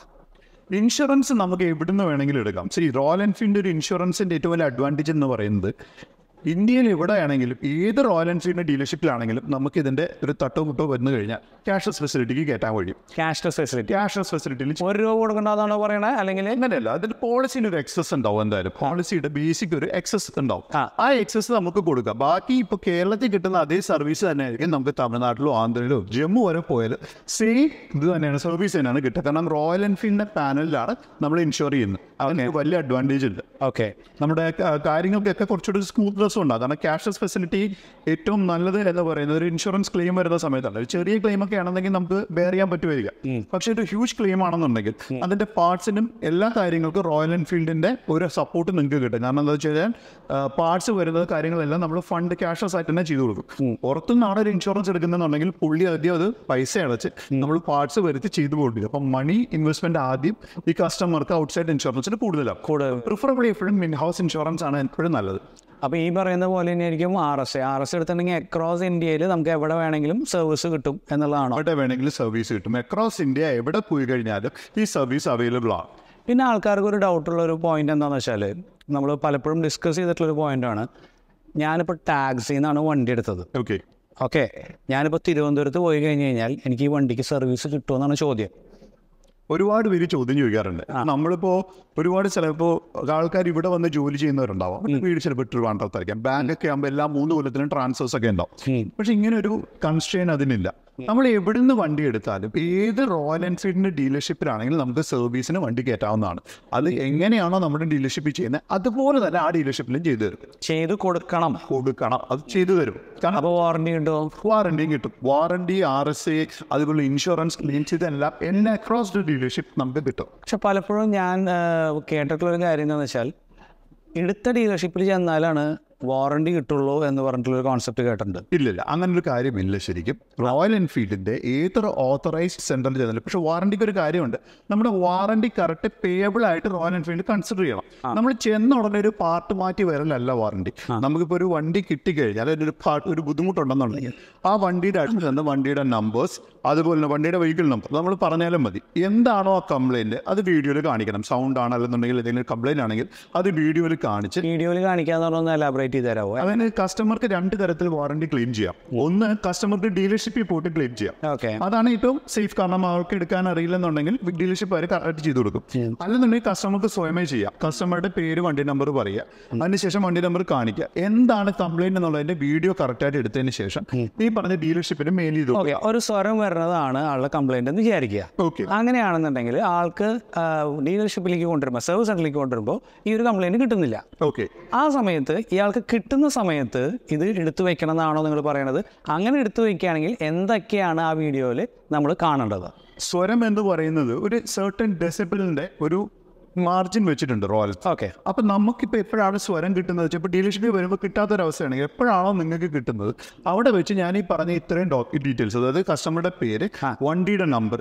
ഇൻഷുറൻസ് നമുക്ക് എവിടുന്ന് വേണമെങ്കിലും എടുക്കാം ശരി റോയൽ എൻഫീൽഡ് ഒരു ഇൻഷുറൻസിൻ്റെ ഏറ്റവും വലിയ അഡ്വാൻറ്റേജ് എന്ന് പറയുന്നത് ഇന്ത്യയിൽ എവിടെയാണെങ്കിലും ഏത് റോയൽ എൻഫീൽഡിന്റെ ഡീലർഷിപ്പിലാണെങ്കിലും നമുക്ക് ഇതിന്റെ ഒരു തട്ടോ മുട്ടോ വന്നു കഴിഞ്ഞാൽ ക്യാഷ്ലെസ് ഫെസിലിറ്റിക്ക് കയറ്റാൻ കഴിയും ക്യാഷ്ലെസ് ഫെസിലിറ്റി ക്യാഷ്ലെസ് ഫെസിലിറ്റി ഒരു രൂപ കൊടുക്കേണ്ടതാണോ പറയണത് അല്ലെങ്കിൽ അങ്ങനെയല്ല അതിന്റെ പോളിസിയിൽ ഒരു എക്സസ് ഉണ്ടാവും എന്തായാലും പോളിസിയുടെ ബേസിക് ഒരു എക്സസ് ഉണ്ടാവും ആ എക്സസ് നമുക്ക് കൊടുക്കാം ബാക്കി ഇപ്പൊ കേരളത്തിൽ കിട്ടുന്ന അതേ സർവീസ് തന്നെ ആയിരിക്കും നമുക്ക് തമിഴ്നാട്ടിലോ ആന്ധ്രയിലോ ജമ്മു വരെ പോയാലും സെയിം ഇത് തന്നെയാണ് സർവീസ് തന്നെയാണ് കിട്ടുക കാരണം റോയൽ എൻഫീൽഡിന്റെ പാനലിലാണ് നമ്മൾ ഇൻഷുർ ചെയ്യുന്നത് അതിന് വലിയ അഡ്വാൻറ്റേജ് ഉണ്ട് ഓക്കെ നമ്മുടെ കാര്യങ്ങൾക്കൊക്കെ കുറച്ചുകൂടി സ്മൂത്ത്നെസ് ഉണ്ടാകും കാരണം ക്യാഷ്ലെസ് ഫെസിലിറ്റി ഏറ്റവും നല്ലത് എന്ന് പറയുന്നത് ഒരു ഇൻഷുറൻസ് ക്ലെയിം വരുന്ന സമയത്താണ് ചെറിയ ക്ലെയിം ഒക്കെ ആണെന്നുണ്ടെങ്കിൽ നമുക്ക് ബെയർ ചെയ്യാൻ പറ്റുവരിക പക്ഷെ ഒരു ഹ്യൂജ് ക്ലെയിം ആണെന്നുണ്ടെങ്കിൽ അതിന്റെ പാർട്സിനും എല്ലാ കാര്യങ്ങൾക്കും റോയൽ എൻഫീൽഡിന്റെ ഒരു സപ്പോർട്ട് നിങ്ങൾക്ക് കിട്ടും കാരണം എന്താ വെച്ച് കഴിഞ്ഞാൽ പാർട്സ് വരുന്ന കാര്യങ്ങളെല്ലാം നമ്മൾ ഫണ്ട് ക്യാഷ്ലെസ് ആയിട്ട് തന്നെ ചെയ്തു കൊടുക്കും നിന്നാണ് ഒരു ഇൻഷുറൻസ് എടുക്കുന്നുണ്ടെങ്കിൽ പുള്ളി ആദ്യം അത് പൈസ അടച്ച് നമ്മൾ പാർട്സ് വരുത്തി ചെയ്തു പോകേണ്ടി അപ്പം മണി ഇൻവെസ്റ്റ്മെന്റ് ആദ്യം ഈ കസ്റ്റമർക്ക് ഔട്ട്സൈഡ് ഇൻഷുറൻസ് ഇൻഷുറൻസിന് കൂടുതലാണ് കൂടുതൽ പ്രിഫറബിളി എപ്പോഴും ഇൻ ഹൗസ് ഇൻഷുറൻസ് ആണ് എപ്പോഴും നല്ലത് അപ്പോൾ ഈ പറയുന്ന പോലെ തന്നെ ആയിരിക്കും ആർ എസ്
ആർ എസ് എടുത്തിട്ടുണ്ടെങ്കിൽ അക്രോസ് ഇന്ത്യയിൽ നമുക്ക് എവിടെ വേണമെങ്കിലും സർവീസ് കിട്ടും എന്നുള്ളതാണ് എവിടെ വേണമെങ്കിലും സർവീസ് കിട്ടും അക്രോസ് ഇന്ത്യ എവിടെ പോയി കഴിഞ്ഞാലും ഈ സർവീസ് അവൈലബിൾ ആണ് പിന്നെ ആൾക്കാർക്ക് ഒരു ഡൗട്ടുള്ള ഒരു പോയിന്റ് എന്താണെന്ന് വെച്ചാൽ നമ്മൾ പലപ്പോഴും ഡിസ്കസ് ചെയ്തിട്ടുള്ള ഒരു പോയിന്റാണ് ഞാനിപ്പോൾ ടാക്സിയിൽ നിന്നാണ് വണ്ടി എടുത്തത് ഓക്കെ ഓക്കെ ഞാനിപ്പോൾ തിരുവനന്തപുരത്ത് പോയി കഴിഞ്ഞ് കഴിഞ്ഞാൽ എനിക്ക് ഈ വണ്ടിക്ക് സർവീസ്
കിട്ടുമെന്നാണ് ചോദ്യം ഒരുപാട് പേര് ചോദ്യം ചോദിക്കാറുണ്ട് നമ്മളിപ്പോ ഒരുപാട് ചിലപ്പോ ആൾക്കാർ ഇവിടെ വന്ന് ജോലി ചെയ്യുന്നവരുണ്ടാവും വീട് ചിലപ്പോൾ ട്രിവാൻഡ്രത്തായിരിക്കാം ബാങ്ക് ഒക്കെ ആകുമ്പോൾ എല്ലാ മൂന്ന് കൊല്ലത്തിലും ട്രാൻസ്ഫേഴ്സ് ഒക്കെ ഉണ്ടാവും പക്ഷെ ഇങ്ങനെ ഒരു കൺസ്ട്രെയിൻ അതിനില്ല നമ്മൾ എവിടുന്ന് വണ്ടി എടുത്താലും ഏത് റോയൽ എൻഫീൽഡിന്റെ ഡീലർഷിപ്പിലാണെങ്കിലും നമുക്ക് സർവീസിന് വണ്ടി കയറ്റാവുന്നതാണ് അത് എങ്ങനെയാണോ നമ്മുടെ ഡീലർഷിപ്പിൽ ചെയ്യുന്നത് അതുപോലെ തന്നെ ആ ഡീലർഷിപ്പിലും ചെയ്തു തരും ചെയ്ത് കൊടുക്കണം കൊടുക്കണം അത് ചെയ്തു തരും വാറണ്ടി ഉണ്ടോ വാറണ്ടിയും കിട്ടും വാറണ്ടി ആർ എസ് എ അതുപോലെ ഇൻഷുറൻസ് ക്ലെയിം ചെയ്തെല്ലാം എല്ലാം അക്രോസ് ദ ഡീലർഷിപ്പ് നമുക്ക് കിട്ടും
പക്ഷെ പലപ്പോഴും ഞാൻ കേട്ടിട്ടുള്ള ഒരു കാര്യം എന്താണെന്ന് വെച്ചാൽ എടുത്ത ഡീലർഷിപ്പിൽ ചെന്നാലാണ് വാറണ്ടി കിട്ടുള്ളൂ എന്ന് പറഞ്ഞിട്ടുള്ള ഒരു
കോൺസെപ്റ്റ് കേട്ടിട്ടുണ്ട് ഇല്ലില്ല അങ്ങനെ ഒരു കാര്യമില്ല ശരിക്കും റോയൽ എൻഫീൽഡിന്റെ ഏതൊരു ഓത്തറൈസ്ഡ് സെന്ററിൽ ചെന്നില്ല പക്ഷെ വാറണ്ടിക്ക് ഒരു കാര്യമുണ്ട് നമ്മുടെ വാറണ്ടി കറക്റ്റ് പേബിൾ ആയിട്ട് റോയൽ എൻഫീൽഡ് കൺസിഡർ ചെയ്യണം നമ്മൾ ചെന്ന ഉടനെ ഒരു പാർട്ട് മാറ്റി വരലല്ല വാറണ്ടി നമുക്കിപ്പോൾ ഒരു വണ്ടി കിട്ടിക്കഴിഞ്ഞാൽ ഒരു പാർട്ട് ഒരു ബുദ്ധിമുട്ടുണ്ടെന്നുണ്ടെങ്കിൽ ആ വണ്ടിയുടെ അടുത്ത് തന്നെ വണ്ടിയുടെ നമ്പേഴ്സ് അതുപോലെ തന്നെ വണ്ടിയുടെ വെഹിക്കിൾ നമ്പർ നമ്മൾ പറഞ്ഞാലും മതി എന്താണോ ആ കംപ്ലൈൻറ്റ് അത് വീഡിയോയിൽ കാണിക്കണം സൗണ്ട് അല്ലെന്നുണ്ടെങ്കിൽ എന്തെങ്കിലും കംപ്ലൈന്റ് ആണെങ്കിൽ അത് വീഡിയോയിൽ കാണിച്ച് വീഡിയോയിൽ കാണിക്കാന്ന് പറഞ്ഞാൽ എലാബറേറ്റ് അപ്ഡേറ്റ് തരാമോ അങ്ങനെ കസ്റ്റമർക്ക് രണ്ട് തരത്തിൽ വാറണ്ടി ക്ലെയിം ചെയ്യാം ഒന്ന് കസ്റ്റമർക്ക് ഡീലർഷിപ്പിൽ പോയിട്ട് ക്ലെയിം ചെയ്യാം ഓക്കെ അതാണ് ഏറ്റവും സേഫ് കാരണം അവർക്ക് എടുക്കാൻ അറിയില്ലെന്നുണ്ടെങ്കിൽ ഡീലർഷിപ്പ് അവർ കറക്റ്റ് ചെയ്ത് കൊടുക്കും അല്ലെന്നുണ്ടെങ്കിൽ കസ്റ്റമർക്ക് സ്വയമേ ചെയ്യാം കസ്റ്റമറുടെ പേര് വണ്ടി നമ്പർ പറയുക അതിനുശേഷം വണ്ടി നമ്പർ കാണിക്കുക എന്താണ് കംപ്ലൈന്റ് എന്നുള്ളതിന്റെ വീഡിയോ കറക്റ്റായിട്ട് എടുത്തതിന് ശേഷം ഈ പറഞ്ഞ ഡീലർഷിപ്പിന് മെയിൽ ചെയ്തു ഒരു സ്വരം വരുന്നതാണ് ആളുടെ കംപ്ലൈന്റ്
എന്ന് വിചാരിക്കുക അങ്ങനെയാണെന്നുണ്ടെങ്കിൽ ആൾക്ക് ഡീലർഷിപ്പിലേക്ക് കൊണ്ടുവരുമ്പോൾ സർവീസ് സെന്ററിലേക്ക് കൊണ്ടുവരുമ്പോൾ ഈ ഒരു കംപ്ലൈന്റ് കിട്ടുന്നില്ല ആ സമയത്ത് ഇയാൾ ഒരാൾക്ക് കിട്ടുന്ന സമയത്ത് ഇത് എടുത്തു വെക്കണമെന്നാണോ നിങ്ങൾ പറയണത് അങ്ങനെ എടുത്തു വെക്കുകയാണെങ്കിൽ എന്തൊക്കെയാണ് ആ വീഡിയോയിൽ നമ്മൾ കാണേണ്ടത്
സ്വരം എന്ന് പറയുന്നത് ഒരു സെർട്ടൺ ഡെസിബിളിൻ്റെ ഒരു മാർജിൻ വെച്ചിട്ടുണ്ട് റോയൽ ഓക്കെ അപ്പൊ നമുക്കിപ്പോ എപ്പോഴാണ് സ്വരം കിട്ടുന്നത് ഇപ്പൊ ഡീലർഷിപ്പിൽ വരുമ്പോൾ അവസ്ഥയാണ് എപ്പോഴാണോ നിങ്ങൾക്ക് കിട്ടുന്നത് അവിടെ വെച്ച് ഞാൻ ഈ പറഞ്ഞ ഇത്രയും ഡീറ്റെയിൽസ് അതായത് കസ്റ്റമറുടെ പേര് വണ്ടിയുടെ നമ്പർ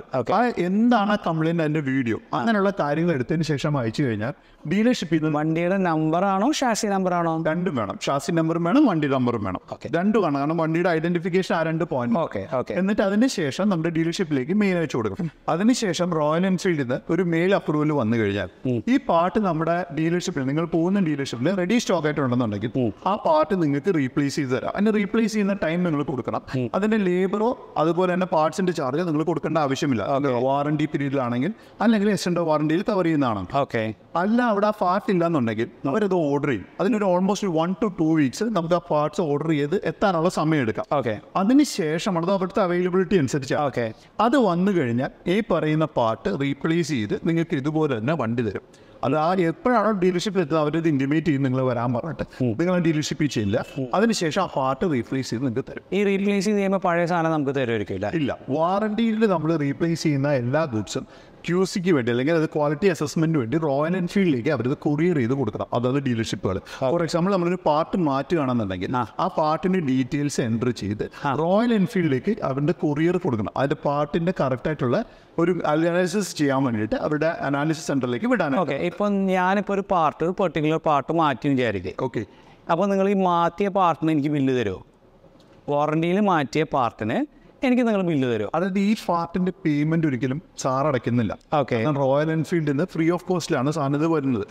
എന്താണ് കംപ്ലൈൻറ്റ് അതിന്റെ വീഡിയോ അങ്ങനെയുള്ള കാര്യങ്ങൾ എടുത്തതിന് ശേഷം അയച്ചു കഴിഞ്ഞാൽ ഡീലർഷിപ്പിൽ നിന്ന് വണ്ടിയുടെ നമ്പറാണോ ഷാസി നമ്പറാണോ രണ്ടും വേണം ഷാസി നമ്പറും വേണം വണ്ടി നമ്പറും വേണം രണ്ടും വേണം കാരണം വണ്ടിയുടെ ഐഡന്റിഫിക്കേഷൻ ആ രണ്ട് പോയിന്റ് ഓക്കെ ഓക്കെ എന്നിട്ട് അതിന് ശേഷം നമ്മുടെ ഡീലർഷിപ്പിലേക്ക് മെയിൽ അയച്ചു കൊടുക്കും അതിനുശേഷം റോയൽ എൻഫീൽഡിൽ നിന്ന് ഒരു മെയിൽ അപ്രൂവൽ വന്നു കഴിഞ്ഞാൽ ഈ പാർട്ട് നമ്മുടെ ഡീലർഷിപ്പിൽ നിങ്ങൾ പോകുന്ന ഡീലർഷിപ്പിൽ റെഡി സ്റ്റോക്ക് ആയിട്ട് ഉണ്ടെന്നുണ്ടെങ്കിൽ ആ പാർട്ട് നിങ്ങൾക്ക് റീപ്ലേസ് ചെയ്ത് തരാം അതിന് റീപ്ലേസ് ചെയ്യുന്ന ടൈം നിങ്ങൾ കൊടുക്കണം അതിന്റെ ലേബറോ അതുപോലെ തന്നെ പാർട്സിന്റെ ചാർജ് നിങ്ങൾ കൊടുക്കേണ്ട ആവശ്യമില്ല വാറണ്ടി പീരീഡിലാണെങ്കിൽ അല്ലെങ്കിൽ എസ്റ്റൻഡോ വാറണ്ടിയിൽ കവർ ചെയ്യുന്നതാണ് ഓക്കെ അല്ല അവിടെ ആ പാർട്ട് ഇല്ലാന്നുണ്ടെങ്കിൽ അവരത് ഓർഡർ ചെയ്യും അതിനൊരു almost one two two weeks നമുക്ക് ആ പാർട്സ് ഓർഡർ ചെയ്ത് എത്താനുള്ള സമയം എടുക്കാം ഓക്കെ അതിനുശേഷമാണ് അവിടുത്തെ അവൈലബിലിറ്റി അനുസരിച്ച് ഓക്കെ അത് വന്നു കഴിഞ്ഞാൽ ഈ പറയുന്ന പാർട്ട് റീപ്ലേസ് ചെയ്ത് നിങ്ങൾക്ക് ഇതുപോലെ തന്നെ വണ്ടി തരും തരും അത് ആ എപ്പോഴാണോ ഡീലർഷിപ്പ് എത്തുന്നത് അവരത് ഇൻറ്റിമേറ്റ് ചെയ്ത് നിങ്ങൾ വരാൻ പറഞ്ഞിട്ട് നിങ്ങൾ ഡീലർഷിപ്പിൽ ചെയ്യില്ല അതിനുശേഷം ആ പാർട്ട് റീപ്ലേസ് ചെയ്ത് നിങ്ങൾക്ക് തരും ഈ റീപ്ലേസ് ചെയ്യുമ്പോൾ പഴയ സാധനം നമുക്ക് തരുമായിരിക്കില്ല ഇല്ല വാറണ്ടിയിൽ നമ്മൾ റീപ്ലേസ് ചെയ്യുന്ന എല്ലാ ഗുഡ്സും ക്യു സിക്ക് വേണ്ടി അല്ലെങ്കിൽ അത് ക്വാളിറ്റി അസസ്മെന്റിന് വേണ്ടി റോയൽ എൻഫീൽഡിലേക്ക് അവരത് കൊറിയർ ചെയ്ത് കൊടുക്കണം അതായത് ഡീലർഷിപ്പുകൾ ഫോർ എക്സാമ്പിൾ നമ്മളൊരു പാർട്ട് മാറ്റുകയാണെന്നുണ്ടെങ്കിൽ ആ പാർട്ടിന്റെ ഡീറ്റെയിൽസ് എൻ്റർ ചെയ്ത് റോയൽ എൻഫീൽഡിലേക്ക് അവരുടെ കൊറിയർ കൊടുക്കണം അതിന്റെ പാർട്ടിന്റെ കറക്റ്റ് ആയിട്ടുള്ള ഒരു അനാലിസിസ് ചെയ്യാൻ വേണ്ടിയിട്ട് അവരുടെ അനാലിസിസ് സെന്ററിലേക്ക് വിടാൻ
ഓക്കെ ഇപ്പൊ ഞാനിപ്പോ ഒരു പാർട്ട് ഒരു പെർട്ടിക്കുലർ പാർട്ട് മാറ്റി വിചാരിക്കും ഓക്കെ അപ്പോൾ നിങ്ങൾ ഈ മാറ്റിയ പാർട്ടിന് എനിക്ക് ബില്ല് തരുമോ
വാറണ്ടിയിൽ മാറ്റിയ പാർട്ടിന് എനിക്ക് നിങ്ങൾ ബില്ല് തരും അതായത് ഈ പാർട്ടിന്റെ പേയ്മെന്റ് ഒരിക്കലും സാർ അടയ്ക്കുന്നില്ല ഓക്കെ റോയൽ എൻഫീൽഡിൽ നിന്ന് ഫ്രീ ഓഫ് കോസ്റ്റിലാണ് സാധനം ഇത് വരുന്നത്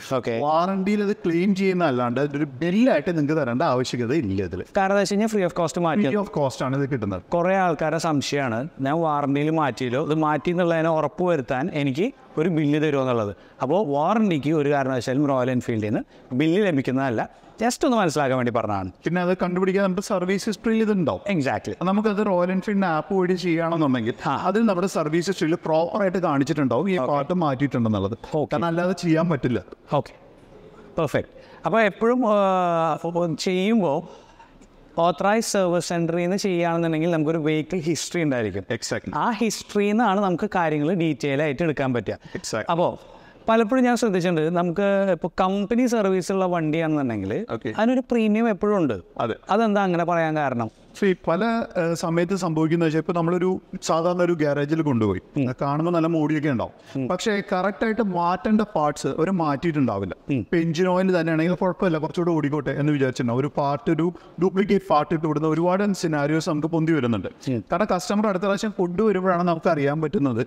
വാറണ്ടിയിൽ അത് ക്ലെയിം ചെയ്യുന്ന അല്ലാണ്ട് ഒരു ബില്ലായിട്ട് നിങ്ങൾക്ക് തരേണ്ട ആവശ്യകത ഇല്ല ഇതിൽ കാരണം
ഫ്രീ ഓഫ് കോസ്റ്റ് മാറ്റി ഫ്രീ ഓഫ് കോസ്റ്റ് ആണ് ഇത് കിട്ടുന്നത് കുറെ ആൾക്കാരെ സംശയമാണ് ഞാൻ വാറണ്ടിയിൽ മാറ്റിയല്ലോ ഇത് മാറ്റി എന്നുള്ളതിനെ ഉറപ്പ് വരുത്താൻ എനിക്ക് ഒരു ബില്ല് തരുമെന്നുള്ളത് അപ്പോൾ വാറണ്ടിക്ക് ഒരു കാരണവശാലും
റോയൽ എൻഫീൽഡിൽ നിന്ന് ബില്ല് ലഭിക്കുന്നതല്ല ജസ്റ്റ് ഒന്ന് മനസ്സിലാക്കാൻ വേണ്ടി പറഞ്ഞതാണ് പിന്നെ അത് കണ്ടുപിടിക്കാൻ നമ്മുടെ സർവീസ് ഹിസ്റ്ററിയിൽ ഇതുണ്ടാവും എക്സാക്ട്ലി നമുക്കത് റോയൽ എൻഫീൽഡിന്റെ ആപ്പ് വഴി ചെയ്യണമെന്നുണ്ടെങ്കിൽ അതിൽ നമ്മുടെ സർവീസ് ഹിസ്റ്ററിയിൽ പ്രോപ്പർ ആയിട്ട് കാണിച്ചിട്ടുണ്ടാവും ഈ പാട്ട് മാറ്റിയിട്ടുണ്ടെന്നുള്ളത് കാരണം അല്ലാതെ ചെയ്യാൻ പറ്റില്ല ഓക്കെ പെർഫെക്റ്റ്
അപ്പോൾ എപ്പോഴും ചെയ്യുമ്പോൾ ഓത്തറൈസ് സർവീസ് സെൻറ്ററിൽ നിന്ന് ചെയ്യുകയാണെന്നുണ്ടെങ്കിൽ നമുക്കൊരു വെഹിക്കിൾ ഹിസ്റ്ററി ഉണ്ടായിരിക്കും എക്സാക്ട് ആ ഹിസ്റ്ററിന്നാണ് നമുക്ക് കാര്യങ്ങൾ ഡീറ്റെയിൽ ആയിട്ട് എടുക്കാൻ പറ്റുക എക്സാക്ട് അപ്പോൾ പലപ്പോഴും ഞാൻ ശ്രദ്ധിച്ചിട്ടുണ്ട് നമുക്ക് ഇപ്പൊ കമ്പനി സർവീസ് ഉള്ള വണ്ടിയാണെന്നുണ്ടെങ്കിൽ അതിനൊരു പ്രീമിയം എപ്പോഴും ഉണ്ട് അതെന്താ അങ്ങനെ പറയാൻ
കാരണം സോ ഈ പല സമയത്ത് സംഭവിക്കുന്ന വെച്ചാൽ ഇപ്പൊ നമ്മളൊരു സാധാരണ ഒരു ഗാരേജിൽ കൊണ്ടുപോയി കാണുമ്പോൾ നല്ല മൂടിയൊക്കെ ഉണ്ടാവും പക്ഷേ കറക്റ്റായിട്ട് മാറ്റേണ്ട പാർട്സ് ഒരു മാറ്റിയിട്ടുണ്ടാവില്ല ഇപ്പൊ എഞ്ചിൻ ഓയിൽ തന്നെയാണെങ്കിൽ കുഴപ്പമില്ല കുറച്ചുകൂടെ ഓടിക്കോട്ടെ എന്ന് വിചാരിച്ചിട്ടുണ്ടാവും ഒരു പാർട്ട് ഒരു ഡ്യൂപ്ലിക്കേറ്റ് പാർട്ട് ഇട്ട് വിടുന്ന ഒരുപാട് സിനാരിയോസ് നമുക്ക് പൊന്തി വരുന്നുണ്ട് കാരണം കസ്റ്റമർ അടുത്ത പ്രാവശ്യം കൊണ്ടുവരുമ്പോഴാണ് നമുക്ക് അറിയാൻ പറ്റുന്നത്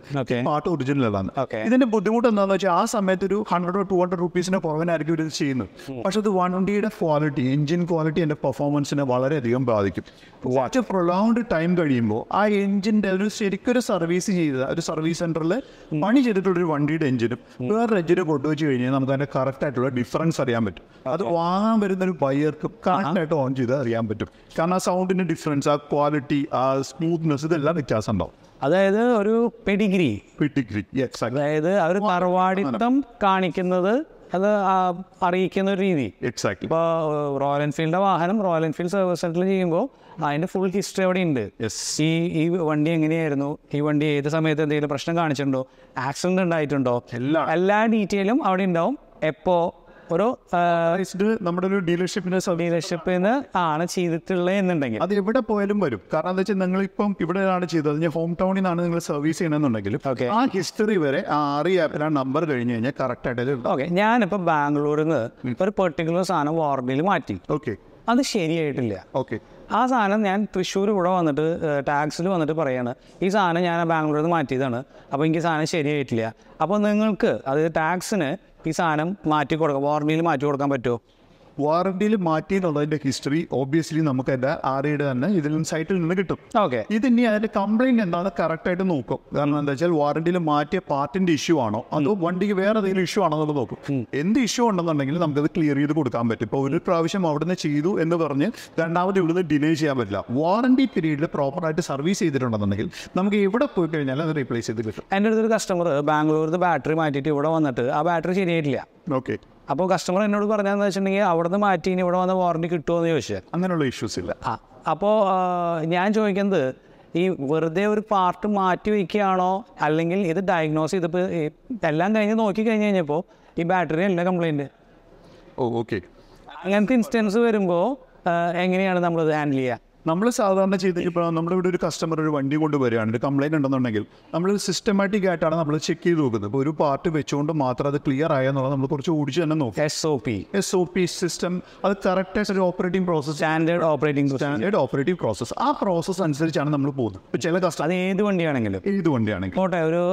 പാർട്ട് ഒറിജിനൽ അതാണ് ഇതിന്റെ ബുദ്ധിമുട്ട് എന്താണെന്ന് വെച്ചാൽ ആ സമയത്ത് ഒരു ഹൺഡ്രഡ് ടു ഹൺഡ്രഡ് റുപ്പീസിന് പുറമേനായിരിക്കും ഇത് ചെയ്യുന്നത് പക്ഷെ അത് വണ്ടിയുടെ ക്വാളിറ്റി എഞ്ചിൻ ക്വാളിറ്റി എന്റെ പെർഫോമൻസിനെ വളരെയധികം ബാധിക്കും കുറച്ച് പ്രൊലോങ്ഡ് ടൈം കഴിയുമ്പോൾ ആ എഞ്ചിൻ്റെ ഒരു ശരിക്കൊരു സർവീസ് ചെയ്ത ഒരു സർവീസ് സെൻറ്ററിൽ പണി ചെയ്തിട്ടുള്ളൊരു വണ്ടിയുടെ എഞ്ചിനും വേറൊരു എഞ്ചിനും കൊണ്ടുവച്ച് കഴിഞ്ഞാൽ നമുക്ക് അതിൻ്റെ കറക്റ്റ് ആയിട്ടുള്ള ഡിഫറൻസ് അറിയാൻ പറ്റും അത് വാങ്ങാൻ വരുന്ന ഒരു വയർക്ക് കറക്റ്റായിട്ട് ഓൺ ചെയ്ത് അറിയാൻ പറ്റും കാരണം ആ സൗണ്ടിൻ്റെ ഡിഫറൻസ് ആ ക്വാളിറ്റി ആ സ്മൂത്ത്നെസ് ഇതെല്ലാം വ്യത്യാസം ഉണ്ടാവും അതായത് ഒരു പെഡിഗ്രി പെഡിഗ്രി അതായത് അവർ തറവാടിത്തം
കാണിക്കുന്നത് അത് അറിയിക്കുന്ന ഒരു രീതി എക്സാക്ട് ഇപ്പോൾ റോയൽ എൻഫീൽഡിൻ്റെ വാഹനം റോയൽ എൻഫീൽഡ് സർവീസ് സെൻറ്ററിൽ ചെയ്യുമ്പോൾ അതിൻ്റെ ഫുൾ ഹിസ്റ്ററി അവിടെ ഉണ്ട് ഈ ഈ വണ്ടി എങ്ങനെയായിരുന്നു ഈ വണ്ടി ഏത് സമയത്ത് എന്തെങ്കിലും പ്രശ്നം കാണിച്ചിട്ടുണ്ടോ ആക്സിഡന്റ് ഉണ്ടായിട്ടുണ്ടോ എല്ലാ എല്ലാ ഡീറ്റെയിലും അവിടെ ഉണ്ടാവും എപ്പോൾ ഒരു നമ്മുടെ ഒരു ഡീലർഷിപ്പിന്റെ ഡീലർഷിപ്പിന് ആണ് ചെയ്തിട്ടുള്ളത് എന്നുണ്ടെങ്കിൽ
അത് എവിടെ പോയാലും വരും കാരണം എന്താ വെച്ചാൽ നിങ്ങളിപ്പം ഇവിടെയാണ് ചെയ്തത് ഞാൻ ഹോം ടൗണിൽ നിന്നാണ് നിങ്ങൾ സർവീസ് ചെയ്യണമെന്നുണ്ടെങ്കിൽ ആ ഹിസ്റ്ററി വരെ ആ ആറി ആപ്പിൽ ആ നമ്പർ കഴിഞ്ഞ് കഴിഞ്ഞാൽ കറക്റ്റ് ആയിട്ട് ഓക്കെ ഞാനിപ്പോൾ ബാംഗ്ലൂരിൽ
നിന്ന് ഒരു പെർട്ടിക്കുലർ സാധനം വാർഡിൽ മാറ്റി ഓക്കെ അത് ശരിയായിട്ടില്ല ഓക്കെ ആ സാധനം ഞാൻ തൃശ്ശൂർ ഇവിടെ വന്നിട്ട് ടാക്സിൽ വന്നിട്ട് പറയാണ് ഈ സാധനം ഞാൻ ബാംഗ്ലൂരിൽ നിന്ന് മാറ്റിയതാണ് അപ്പോൾ എനിക്ക് സാധനം ശരിയായിട്ടില്ല അപ്പോൾ നിങ്ങൾക്ക് അത് ടാക്സിന് ഈ സാധനം മാറ്റി കൊടുക്കാം
വാറണ്ടിയിൽ മാറ്റി കൊടുക്കാൻ പറ്റുമോ വാറണ്ടിയിൽ മാറ്റി എന്നുള്ളതിന്റെ ഹിസ്റ്ററി ഓബിയസ്ലി നമുക്ക് എൻ്റെ ആർഐയുടെ തന്നെ ഇതിൽ നിന്ന് സൈറ്റിൽ നിന്ന് കിട്ടും ഓക്കെ ഇത് ഇനി അതിന്റെ കംപ്ലൈന്റ് എന്താണ് കറക്റ്റ് ആയിട്ട് നോക്കും കാരണം എന്താ വെച്ചാൽ വാറണ്ടിയിൽ മാറ്റിയ പാർട്ടിന്റെ ഇഷ്യൂ ആണോ അതോ വണ്ടിക്ക് വേറെ എന്തെങ്കിലും ഇഷ്യൂ ആണോ എന്നുള്ളത് നോക്കും എന്ത് ഇഷ്യൂ ഉണ്ടെന്നുണ്ടെങ്കിൽ അത് ക്ലിയർ ചെയ്ത് കൊടുക്കാൻ പറ്റും ഇപ്പൊ ഒരു പ്രാവശ്യം അവിടുന്ന് ചെയ്തു എന്ന് പറഞ്ഞ് രണ്ടാമത് ഇവിടുന്ന് ഡിലേ ചെയ്യാൻ പറ്റില്ല വാറണ്ടി പീരീഡിൽ ആയിട്ട് സർവീസ് ചെയ്തിട്ടുണ്ടെന്നുണ്ടെങ്കിൽ നമുക്ക് എവിടെ പോയി കഴിഞ്ഞാൽ അത് റീപ്ലേസ് ചെയ്ത് കിട്ടും
എന്റെ അടുത്തൊരു കസ്റ്റമർ ബാംഗ്ലൂരിൽ ബാറ്ററി മാറ്റിയിട്ട് ഇവിടെ വന്നിട്ട് ആ ബാറ്ററി ശരിയായിട്ടില്ല ഓക്കെ അപ്പോൾ കസ്റ്റമർ എന്നോട് പറഞ്ഞാന്ന് വെച്ചിട്ടുണ്ടെങ്കിൽ അവിടുന്ന് മാറ്റി ഇനി ഇവിടെ വന്ന് വാറണ്ടി കിട്ടുമോ എന്ന് ചോദിച്ചത് അങ്ങനെയുള്ള ഇഷ്യൂസ് ഇല്ല ആ അപ്പോൾ ഞാൻ ചോദിക്കുന്നത് ഈ വെറുതെ ഒരു പാർട്ട് മാറ്റി വയ്ക്കുകയാണോ അല്ലെങ്കിൽ ഇത് ഡയഗ്നോസ് ചെയ്തപ്പോൾ എല്ലാം കഴിഞ്ഞ് നോക്കി കഴിഞ്ഞ് കഴിഞ്ഞപ്പോൾ ഈ ബാറ്ററി അല്ല കംപ്ലൈൻറ്റ്
ഓ ഓക്കെ അങ്ങനത്തെ ഇൻസ്റ്റൻസ് വരുമ്പോൾ എങ്ങനെയാണ് നമ്മളത് ഹാൻഡിൽ ചെയ്യുക നമ്മൾ സാധാരണ ചെയ്ത് നമ്മുടെ ഇവിടെ ഒരു കസ്റ്റമർ ഒരു വണ്ടി കൊണ്ട് വരികയാണ് ഒരു കംപ്ലൈൻറ്റ് ഉണ്ടെന്നുണ്ടെങ്കിൽ നമ്മൾ സിസ്റ്റമാറ്റിക് ആയിട്ടാണ് നമ്മൾ ചെക്ക് ചെയ്ത് നോക്കുന്നത് ഇപ്പോൾ ഒരു പാർട്ട് വെച്ചുകൊണ്ട് മാത്രം അത് ക്ലിയർ ആയെന്നുള്ളത് നമ്മൾ കുറച്ച് ഓടിച്ച് തന്നെ നോക്കും S O P S O P system അത് കറക്റ്റ് ഒരു operating process standard operating standard operating process ആ പ്രോസസ് അനുസരിച്ചാണ് നമ്മൾ പോകുന്നത് ഇപ്പോൾ ചില കസ്റ്റമർ അത് ഏത് വണ്ടിയാണെങ്കിലും ഏത് വണ്ടിയാണെങ്കിലും ഓട്ടെ ഒരു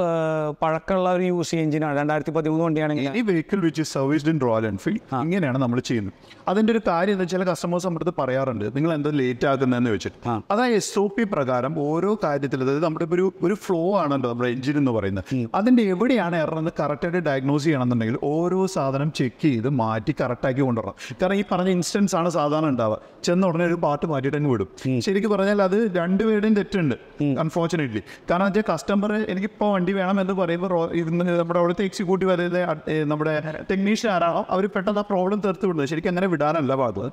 പഴക്കമുള്ള ഒരു യൂസ് എഞ്ചിനാണ് രണ്ടായിരത്തി പതിമൂന്ന് വണ്ടിയാണെങ്കിൽ ഈ vehicle which serviced in Royal Enfield ഇങ്ങനെയാണ് നമ്മൾ ചെയ്യുന്നത് അതിൻ്റെ ഒരു കാര്യം എന്താ വെച്ചാൽ കസ്റ്റമേഴ്സ് നമ്മുടെ പറയാറുണ്ട് നിങ്ങൾ എന്താ ലേറ്റ് ആകുന്നത് എന്ന് വെച്ചിട്ട് അതായത് എസ് ഒ പി പ്രകാരം ഓരോ കാര്യത്തിൽ അതായത് നമ്മുടെ ഒരു ഒരു ഫ്ലോ ആണല്ലോ നമ്മുടെ എഞ്ചിൻ എന്ന് പറയുന്നത് അതിൻ്റെ എവിടെയാണ് എറർ എന്ന് കറക്റ്റായിട്ട് ഡയഗ്നോസ് ചെയ്യണമെന്നുണ്ടെങ്കിൽ ഓരോ സാധനം ചെക്ക് ചെയ്ത് മാറ്റി കറക്റ്റാക്കി കൊണ്ടുവരണം കാരണം ഈ പറഞ്ഞ ഇൻസ്റ്റൻസ് ആണ് സാധാരണ ഉണ്ടാവുക ചെന്ന ഉടനെ ഒരു പാർട്ട് മാറ്റിയിട്ട് അങ്ങ് വിടും ശരിക്കും പറഞ്ഞാൽ അത് രണ്ടുപേരുടെയും തെറ്റുണ്ട് അൺഫോർച്ചുനേറ്റ്ലി കാരണം വെച്ചാൽ കസ്റ്റമർ എനിക്കിപ്പോൾ വണ്ടി വേണം എന്ന് പറയുമ്പോൾ നമ്മുടെ അവിടുത്തെ എക്സിക്യൂട്ടീവ് അതായത് നമ്മുടെ ടെക്നീഷ്യൻ ആരാണോ അവർ പെട്ടെന്ന് ആ പ്രോബ്ലം തീർത്ത് വിടുന്നത് ശരിക്കും അങ്ങനെ വിടാനല്ല പാടുള്ളത്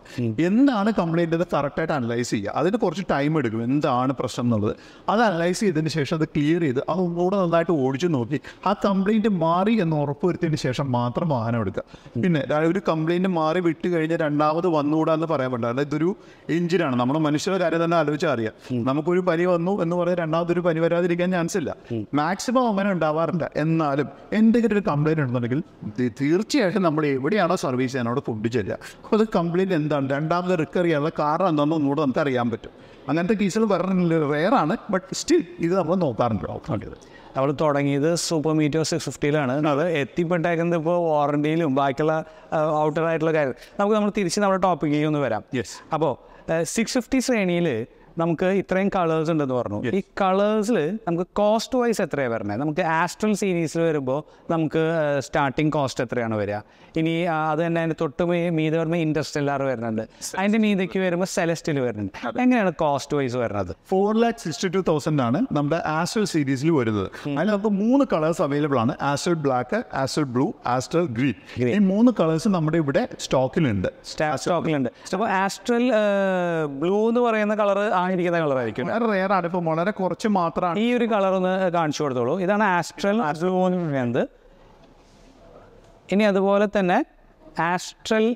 എന്താണ് കംപ്ലൈൻറ്റ് എന്ന് കറക്റ്റായിട്ട് അനലൈസ് ചെയ്യുക അതിന് കുറച്ച് ടൈം എടുക്കും എന്താണ് പ്രശ്നം എന്നുള്ളത് അത് അനലൈസ് ചെയ്തതിന് ശേഷം അത് ക്ലിയർ ചെയ്ത് അത് ഒന്നുകൂടെ നന്നായിട്ട് ഓടിച്ചു നോക്കി ആ കംപ്ലയിൻറ്റ് മാറി എന്ന് ഉറപ്പുവരുത്തിയതിന് ശേഷം മാത്രം വാഹനം എടുക്കുക പിന്നെ ഒരു കംപ്ലയിൻറ്റ് മാറി വിട്ട് കഴിഞ്ഞാൽ രണ്ടാമത് വന്നുകൂടാ എന്ന് പറയാൻ പറ്റില്ല അതായത് ഇതൊരു എഞ്ചിനാണ് നമ്മൾ മനുഷ്യരുടെ കാര്യം തന്നെ ആലോചിച്ചാൽ അറിയാം നമുക്കൊരു പനി വന്നു എന്ന് പറഞ്ഞാൽ രണ്ടാമതൊരു പനി വരാതിരിക്കാൻ ചാൻസ് ഇല്ല മാക്സിമം അങ്ങനെ ഉണ്ടാവാറില്ല എന്നാലും എന്തെങ്കിലും ഒരു കംപ്ലയിൻറ്റ് ഉണ്ടെന്നുണ്ടെങ്കിൽ തീർച്ചയായിട്ടും നമ്മൾ എവിടെയാണോ സർവീസ് ചെയ്യാൻ അവിടെ കൊണ്ടുചെല്ലുക അപ്പോൾ അത് കംപ്ലയിൻറ്റ് എന്താണ് രണ്ടാമത് റിക്കറിയാനുള്ള കാരണം എന്താണെന്ന് ഒന്നുകൂടെ നമുക്കറിയാം പറ്റും അങ്ങനത്തെ കേസുകൾ വരണ റെയറാണ് ബട്ട് സ്റ്റിൽ ഇത് നമ്മൾ നോക്കാറുണ്ട് നോക്കാറുണ്ട് നമ്മൾ
തുടങ്ങിയത് സൂപ്പർ മീറ്റോ സിക്സ് ഫിഫ്റ്റിയിലാണ് അത് എത്തിപ്പെട്ടേക്കുന്നത് ഇപ്പോൾ വാറണ്ടിയിലും ബാക്കിയുള്ള ഔട്ടർ ആയിട്ടുള്ള കാര്യം നമുക്ക് നമ്മൾ തിരിച്ച് നമ്മുടെ ടോപ്പിക്കിലേക്ക് ഒന്ന് വരാം യെസ് അപ്പോൾ സിക്സ് ഫിഫ്റ്റി ശ്രേണിയിൽ നമുക്ക് ഇത്രയും കളേഴ്സ് ഉണ്ടെന്ന് പറഞ്ഞു ഈ കളേഴ്സിൽ നമുക്ക് കോസ്റ്റ് വൈസ് എത്രയാണ് വരുന്നത് നമുക്ക് ആസ്ട്രൽ സീരീസിൽ വരുമ്പോൾ നമുക്ക് സ്റ്റാർട്ടിംഗ് കോസ്റ്റ് എത്രയാണ് വരിക ഇനി അത് തന്നെ അതിന് തൊട്ട് മീത് വരുമ്പോൾ ഇൻട്രസ്റ്റെല്ലാർ വരുന്നുണ്ട് അതിൻ്റെ മീതയ്ക്ക് വരുമ്പോൾ സെലസ്റ്റിൽ വരുന്നുണ്ട് എങ്ങനെയാണ്
കോസ്റ്റ് വൈസ് വരുന്നത് four lakh sixty two thousand ആണ് നമ്മുടെ ആസ്ട്രൽ സീരീസിൽ വരുന്നത് അതിനകത്ത് മൂന്ന് കളേഴ്സ് അവൈലബിൾ ആണ് Astral black Astral blue Astral green ഈ മൂന്ന് കളേഴ്സ് നമ്മുടെ ഇവിടെ സ്റ്റോക്കിലുണ്ട്
സ്റ്റോക്കിലുണ്ട് അപ്പോൾ ആസ്ട്രൽ ബ്ലൂ എന്ന് പറയുന്ന കളർ ആ കാണാതിരിക്കുന്ന കളറായിരിക്കും വളരെ റെയർ
ആണ് ഇപ്പം വളരെ കുറച്ച് മാത്രമാണ്
ഈ ഒരു കളർ ഒന്ന് കാണിച്ചു കൊടുത്തോളൂ ഇതാണ് ആസ്ട്രൽ ബ്ലൂ എന്ന് ഇനി അതുപോലെ തന്നെ ആസ്ട്രൽ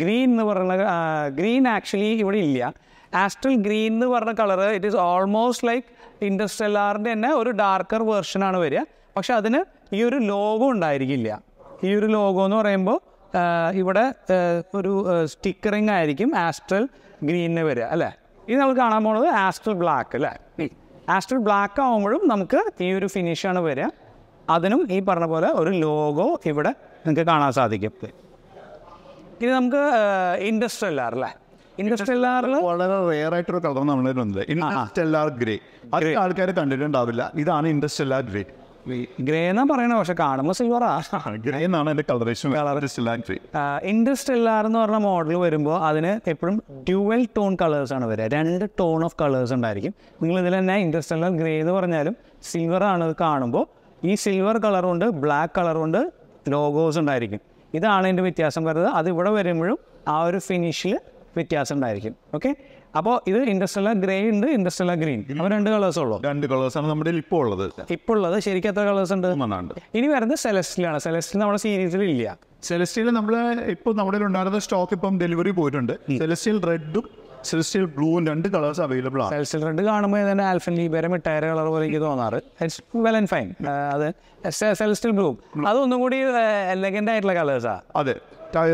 ഗ്രീൻ എന്ന് പറയുന്ന ഗ്രീൻ ആക്ച്വലി ഇവിടെ ഇല്ല ആസ്ട്രൽ ഗ്രീൻ എന്ന് പറഞ്ഞ colour it is almost like ഇൻഡസ്ട്രലാറിൻ്റെ തന്നെ ഒരു ഡാർക്കർ വേർഷനാണ് വരിക പക്ഷെ അതിന് ഈ ഒരു ലോഗോ ഉണ്ടായിരിക്കില്ല ഈ ഒരു ലോഗോ എന്ന് പറയുമ്പോൾ ഇവിടെ ഒരു സ്റ്റിക്കറിങ് ആയിരിക്കും ആസ്ട്രൽ ഗ്രീനിന് വരിക അല്ലേ ഇത് നമ്മൾ കാണാൻ പോകുന്നത് ആസ്ട്രൽ ബ്ലാക്ക് അല്ലേ ആസ്ട്രൽ ബ്ലാക്ക് ആകുമ്പോഴും നമുക്ക് ഈ ഒരു ഫിനിഷാണ് വരിക അതിനും ഈ പറഞ്ഞ പോലെ ഒരു ലോഗോ ഇവിടെ നിങ്ങൾക്ക് കാണാൻ സാധിക്കും ഇനി നമുക്ക് ഇൻഡസ്ട്രിയൽ ആർ അല്ലേ
ആർ വളരെ റെയർ ആയിട്ടൊരു കളർ നമ്മളിൽ വന്നത് ഇൻഡസ്ട്രിയൽ ഗ്രേ അത് ആൾക്കാർ കണ്ടിട്ടുണ്ടാവില്ല ഇതാണ് ഇൻഡസ്ട്രിയൽ ഗ്രേ ഗ്രേ എന്നാ പറയണ പക്ഷെ കാണുമ്പോൾ സിൽവറാണ് ഗ്രേ എന്നാണ് എന്ന്
പറഞ്ഞ മോഡൽ വരുമ്പോൾ അതിന് എപ്പോഴും ഡ്യുവൽ ടോൺ കളേഴ്സ് ആണ് വരിക രണ്ട് ടോൺ ഓഫ് കളേഴ്സ് ഉണ്ടായിരിക്കും നിങ്ങൾ ഇതിൽ തന്നെ ഇൻഡസ്ട്രെല്ലാർ ഗ്രേ എന്ന് പറഞ്ഞാലും സിൽവർ ആണ് കാണുമ്പോൾ ഈ സിൽവർ കളറുണ്ട് ബ്ലാക്ക് കളറുണ്ട് ലോഗോസ് ഉണ്ടായിരിക്കും ഇതാണ് എൻ്റെ വ്യത്യാസം വരുന്നത് അത് ഇവിടെ വരുമ്പോഴും ആ ഒരു ഫിനിഷിൽ വ്യത്യാസം ഉണ്ടായിരിക്കും ഓക്കെ അപ്പോൾ ഇത് ഇൻഡസ്ട്രിയൽ ഗ്രേ ഉണ്ട് ഇൻഡസ്ട്രിയൽ ഗ്രീൻ അപ്പോൾ രണ്ട് കളേഴ്സ് ഉള്ളൂ രണ്ട് കളേഴ്സ് ആണ് നമ്മുടെ
ഇപ്പോൾ ഉള്ളത് ഇപ്പോൾ ഉള്ളത് ശരിക്കും എത്ര കളേഴ്സ് ഉണ്ട് ഇനി വരുന്നത് സെലസ്റ്റിലാണ് സെലസ്റ്റിൽ നമ്മുടെ സീരീസിൽ ഇല്ല സെലസ്റ്റിയിൽ നമ്മൾ ഇപ്പോൾ നമ്മുടെ ഉണ്ടായിരുന്ന സ്റ്റോക്ക് ഇപ്പം ഡെലിവറി പോയിട്ടുണ്ട് സെലസ്റ്റിയൽ റെഡും സെൽസ്റ്റിയൽ ബ്ലൂവും രണ്ട് കളേഴ്സ് അവൈലബിൾ ആണ്
സെൽസ്റ്റിയൽ റെഡ് കാണുമ്പോൾ തന്നെ ആൽഫൻ ലീബേരം മിട്ടായ കളർ പോലെ എനിക്ക് തോന്നാറ്
വെൽ ആൻഡ് ഫൈൻ അത് സെൽസ്റ്റിയൽ ബ്ലൂ അതൊന്നും കൂടി എലഗൻ്റ് ആയിട്ടുള്ള കളേഴ്സാണ് അതെ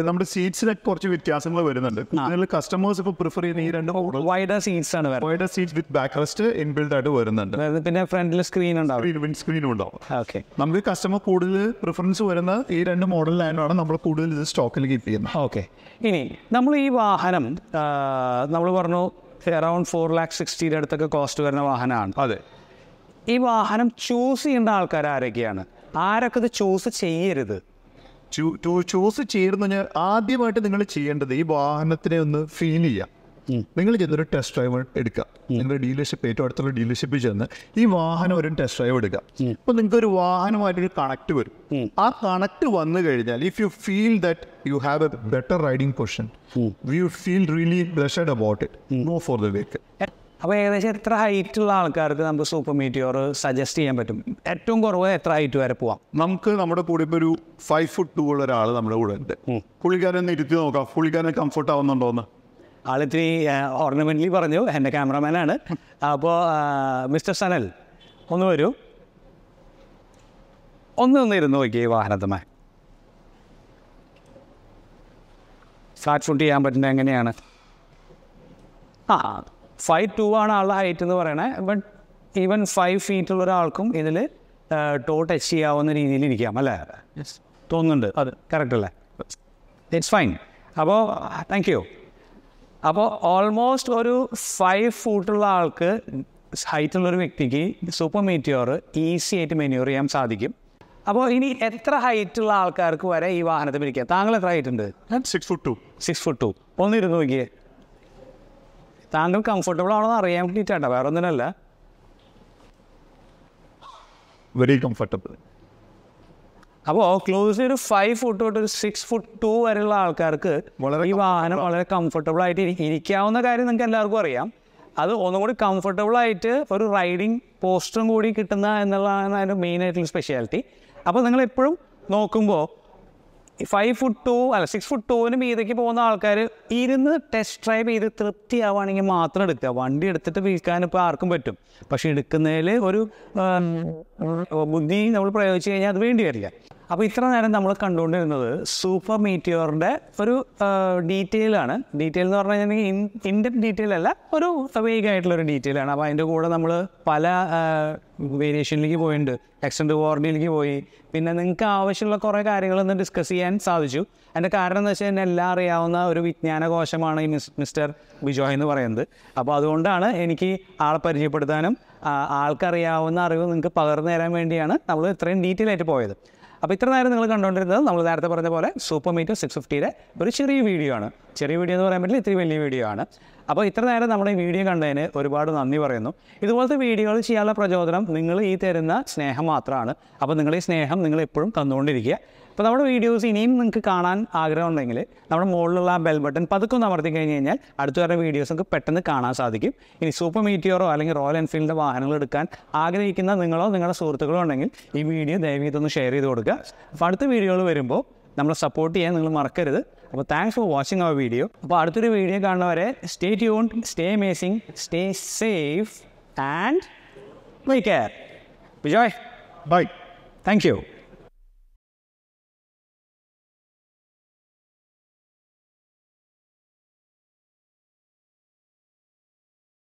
നമ്മുടെ സീറ്റ്സിനൊക്കെ കുറച്ച് വ്യത്യാസങ്ങൾ വരുന്നുണ്ട് കൂടുതൽ കസ്റ്റമേഴ്സ് ഇപ്പോൾ പ്രിഫർ ചെയ്യുന്ന ഈ രണ്ട് മോഡൽ വൈഡർ സീറ്റ്സ് ആണ് wider seat with back rest inbuilt ആയിട്ട് വരുന്നുണ്ട് പിന്നെ ഫ്രണ്ടിൽ സ്ക്രീൻ ഉണ്ടാവും വിൻഡ് സ്ക്രീനും ഉണ്ടാവും ഓക്കെ നമുക്ക് കസ്റ്റമർ കൂടുതൽ പ്രിഫറൻസ് വരുന്ന ഈ രണ്ട് മോഡലിലായാലും നമ്മൾ കൂടുതൽ ഇത് സ്റ്റോക്കിൽ കീപ്പ് ചെയ്യുന്നത് ഓക്കെ
ഇനി നമ്മൾ ഈ വാഹനം നമ്മൾ പറഞ്ഞു അറൌണ്ട് ഫോർ ലാക്ക് സിക്സ്റ്റീൻ്റെ അടുത്തൊക്കെ കോസ്റ്റ് വരുന്ന വാഹനമാണ് അതെ ഈ
വാഹനം ചൂസ് ചെയ്യേണ്ട ആൾക്കാർ ആരൊക്കെയാണ് ആരൊക്കെ ഇത് ചൂസ് ചെയ്യരുത് ചൂസ് ചെയ്യുന്നു ഞാൻ ആദ്യമായിട്ട് നിങ്ങൾ ചെയ്യേണ്ടത് ഈ വാഹനത്തിനെ ഒന്ന് ഫീൽ ചെയ്യാം നിങ്ങൾ ചെന്നൊരു ടെസ്റ്റ് ഡ്രൈവ് എടുക്കുക നിങ്ങളുടെ ഡീലർഷിപ്പ് ഏറ്റവും അടുത്തുള്ള ഡീലർഷിപ്പിൽ ചെന്ന് ഈ വാഹനം ഒരു ടെസ്റ്റ് ഡ്രൈവ് എടുക്കാം അപ്പൊ നിങ്ങൾക്ക് ഒരു വാഹനമായിട്ടൊരു കണക്ട് വരും ആ കണക്ട് വന്നു കഴിഞ്ഞാൽ if you feel that you have a better riding position you feel really blushed about it no for the wake
അപ്പോൾ ഏകദേശം എത്ര ഹൈറ്റ് ഉള്ള ആൾക്കാർക്ക് നമുക്ക് സൂപ്പർ മീറ്റിയോർ
സജസ്റ്റ് ചെയ്യാൻ പറ്റും ഏറ്റവും കുറവ് എത്ര ഹൈറ്റ് വരെ പോവാം നമുക്ക് നമ്മുടെ കൂടെ ഇപ്പോൾ ഒരു ഫൈവ് ഫുട്ട് ടു ഉള്ള ഒരാൾ നമ്മുടെ കൂടെ ഉണ്ട് പുള്ളിക്കാരെ ഇരുത്തി നോക്കാം പുള്ളിക്കാരൻ കംഫർട്ട് ആവുന്നുണ്ടോന്ന് ആളിത്തിരി
ഓർണമെന്റലി പറഞ്ഞു എൻ്റെ ക്യാമറമാനാണ് അപ്പോൾ മിസ്റ്റർ സനൽ ഒന്ന് വരൂ ഒന്ന് ഒന്ന് ഇരുന്ന് നോക്കിയേ വാഹനത്തമ്മ ഫ്ലാറ്റ് ഷൂട്ട് ചെയ്യാൻ പറ്റുന്നത് എങ്ങനെയാണ് ആ ഫൈവ് ടു ആണ് ആളുടെ ഹൈറ്റ് എന്ന് പറയണേ ബട്ട് ഈവൻ ഫൈവ് ഫീറ്റ് ഉള്ള ഒരാൾക്കും ഇതിൽ ടോ ടച്ച് ചെയ്യാവുന്ന രീതിയിൽ ഇരിക്കാം അല്ലേ തോന്നുന്നുണ്ട് അത് കറക്റ്റ് അല്ലേ ഇറ്റ്സ് ഫൈൻ അപ്പോൾ താങ്ക് യു അപ്പോൾ ഓൾമോസ്റ്റ് ഒരു ഫൈവ് ഫൂട്ടുള്ള ആൾക്ക് ഹൈറ്റ് ഒരു വ്യക്തിക്ക് സൂപ്പർ മീറ്റിയോർ ഈസി ആയിട്ട് മെന്യൂർ ചെയ്യാൻ സാധിക്കും അപ്പോൾ ഇനി എത്ര ഹൈറ്റുള്ള ആൾക്കാർക്ക് വരെ ഈ വാഹനത്തിൽ ഇരിക്കുക താങ്കൾ എത്ര ഹൈറ്റ് ഉണ്ട് six foot two six foot two ഒന്ന് നോക്കിയേ താങ്കൾ കംഫർട്ടബിൾ ആണെന്ന് അറിയാൻ വേണ്ടിയിട്ടാണ് വേറെ ഒന്നിനല്ല
വെരി കംഫർട്ടബിൾ
അപ്പോൾ ക്ലോസ് ഒരു ഫൈവ് ഫുട്ട് തൊട്ട് ഒരു സിക്സ് ഫുട്ട് ടു വരെയുള്ള ആൾക്കാർക്ക് വളരെ ഈ വാഹനം വളരെ കംഫർട്ടബിൾ ആയിട്ട് ഇരിക്കാവുന്ന കാര്യം നിങ്ങൾക്ക് എല്ലാവർക്കും അറിയാം അത് ഒന്നും കൂടി കംഫർട്ടബിൾ ആയിട്ട് ഒരു റൈഡിങ് പോസ്റ്ററും കൂടി കിട്ടുന്ന എന്നുള്ളതാണ് അതിൻ്റെ മെയിൻ ആയിട്ടുള്ള സ്പെഷ്യാലിറ്റി അപ്പോൾ നിങ്ങൾ എപ്പോഴും നോക്കുമ്പോൾ ഫൈവ് ഫുട്ട് ടു അല്ല സിക്സ് ഫുട്ട് ടൂവിന് മീതയ്ക്ക് പോകുന്ന ആൾക്കാർ ഇരുന്ന് ടെസ്റ്റ് ഡ്രൈവ് ചെയ്ത് തൃപ്തിയാവുകയാണെങ്കിൽ മാത്രം എടുക്കുക വണ്ടി എടുത്തിട്ട് വിൽക്കാൻ ഇപ്പോൾ ആർക്കും പറ്റും പക്ഷെ എടുക്കുന്നതിൽ ഒരു ബുദ്ധി നമ്മൾ പ്രയോഗിച്ച് കഴിഞ്ഞാൽ അത് വേണ്ടി വരില്ല അപ്പോൾ ഇത്ര നേരം നമ്മൾ കണ്ടുകൊണ്ടിരുന്നത് സൂപ്പർ മീറ്റിയോറിൻ്റെ ഒരു ഡീറ്റെയിൽ ആണ് ഡീറ്റെയിൽ എന്ന് പറഞ്ഞു കഴിഞ്ഞിട്ടുണ്ടെങ്കിൽ ഇൻഡെപ് ഡീറ്റെയിൽ അല്ല ഒരു വേഗ ഒരു ഡീറ്റെയിൽ ആണ് അപ്പോൾ അതിൻ്റെ കൂടെ നമ്മൾ പല വേരിയേഷനിലേക്ക് പോയിട്ടുണ്ട് എക്സ്റ്റൻഡ് വാറണ്ടിയിലേക്ക് പോയി പിന്നെ നിങ്ങൾക്ക് ആവശ്യമുള്ള കുറേ കാര്യങ്ങളൊന്നും ഡിസ്കസ് ചെയ്യാൻ സാധിച്ചു അതിൻ്റെ കാരണം എന്ന് വെച്ചാൽ എന്നെ എല്ലാം അറിയാവുന്ന ഒരു വിജ്ഞാനകോശമാണ് ഈ മിസ് മിസ്റ്റർ ബിജോയ് എന്ന് പറയുന്നത് അപ്പോൾ അതുകൊണ്ടാണ് എനിക്ക് ആളെ പരിചയപ്പെടുത്താനും ആൾക്കറിയാവുന്ന അറിവ് നിങ്ങൾക്ക് പകർന്നു തരാൻ വേണ്ടിയാണ് നമ്മൾ ഇത്രയും ഡീറ്റെയിൽ ആയിട്ട് പോയത് അപ്പോൾ ഇത്ര നേരം നിങ്ങൾ കണ്ടുകൊണ്ടിരുന്നത് നമ്മൾ നേരത്തെ പറഞ്ഞ പോലെ സൂപ്പർ മീറ്റർ സിക്സ് ഫിഫ്റ്റിയുടെ ഒരു ചെറിയ വീഡിയോ ആണ് ചെറിയ വീഡിയോ എന്ന് പറയാൻ പറ്റില്ല ഇത്രയും വലിയ വീഡിയോ ആണ് അപ്പോൾ ഇത്ര നേരം നമ്മൾ ഈ വീഡിയോ കണ്ടതിന് ഒരുപാട് നന്ദി പറയുന്നു ഇതുപോലത്തെ വീഡിയോകൾ ചെയ്യാനുള്ള പ്രചോദനം നിങ്ങൾ ഈ തരുന്ന സ്നേഹം മാത്രമാണ് അപ്പോൾ നിങ്ങൾ ഈ സ്നേഹം നിങ്ങൾ എപ്പോഴും തന്നുകൊണ്ടിരിക്കുക അപ്പോൾ നമ്മുടെ വീഡിയോസ് ഇനിയും നിങ്ങൾക്ക് കാണാൻ ആഗ്രഹമുണ്ടെങ്കിൽ നമ്മുടെ മുകളിലുള്ള ആ ബെൽ ബട്ടൺ പതുക്കെ ഒന്ന് അമർത്തി കഴിഞ്ഞ് കഴിഞ്ഞാൽ അടുത്ത വരുന്ന വീഡിയോസ് നിങ്ങൾക്ക് പെട്ടെന്ന് കാണാൻ സാധിക്കും ഇനി സൂപ്പർ മീറ്റിയോറോ അല്ലെങ്കിൽ റോയൽ എൻഫീൽഡിൻ്റെ വാഹനങ്ങൾ എടുക്കാൻ ആഗ്രഹിക്കുന്ന നിങ്ങളോ നിങ്ങളുടെ സുഹൃത്തുക്കളോ ഉണ്ടെങ്കിൽ ഈ വീഡിയോ ദയവീത് ഒന്ന് ഷെയർ ചെയ്ത് കൊടുക്കുക അപ്പോൾ അടുത്ത വീഡിയോകൾ വരുമ്പോൾ നമ്മളെ സപ്പോർട്ട് ചെയ്യാൻ നിങ്ങൾ മറക്കരുത് അപ്പോൾ thanks for watching our video അപ്പോൾ അടുത്തൊരു വീഡിയോ കാണുന്നവരെ stay tune stay amazing stay safe and take care Vijoy bye thank U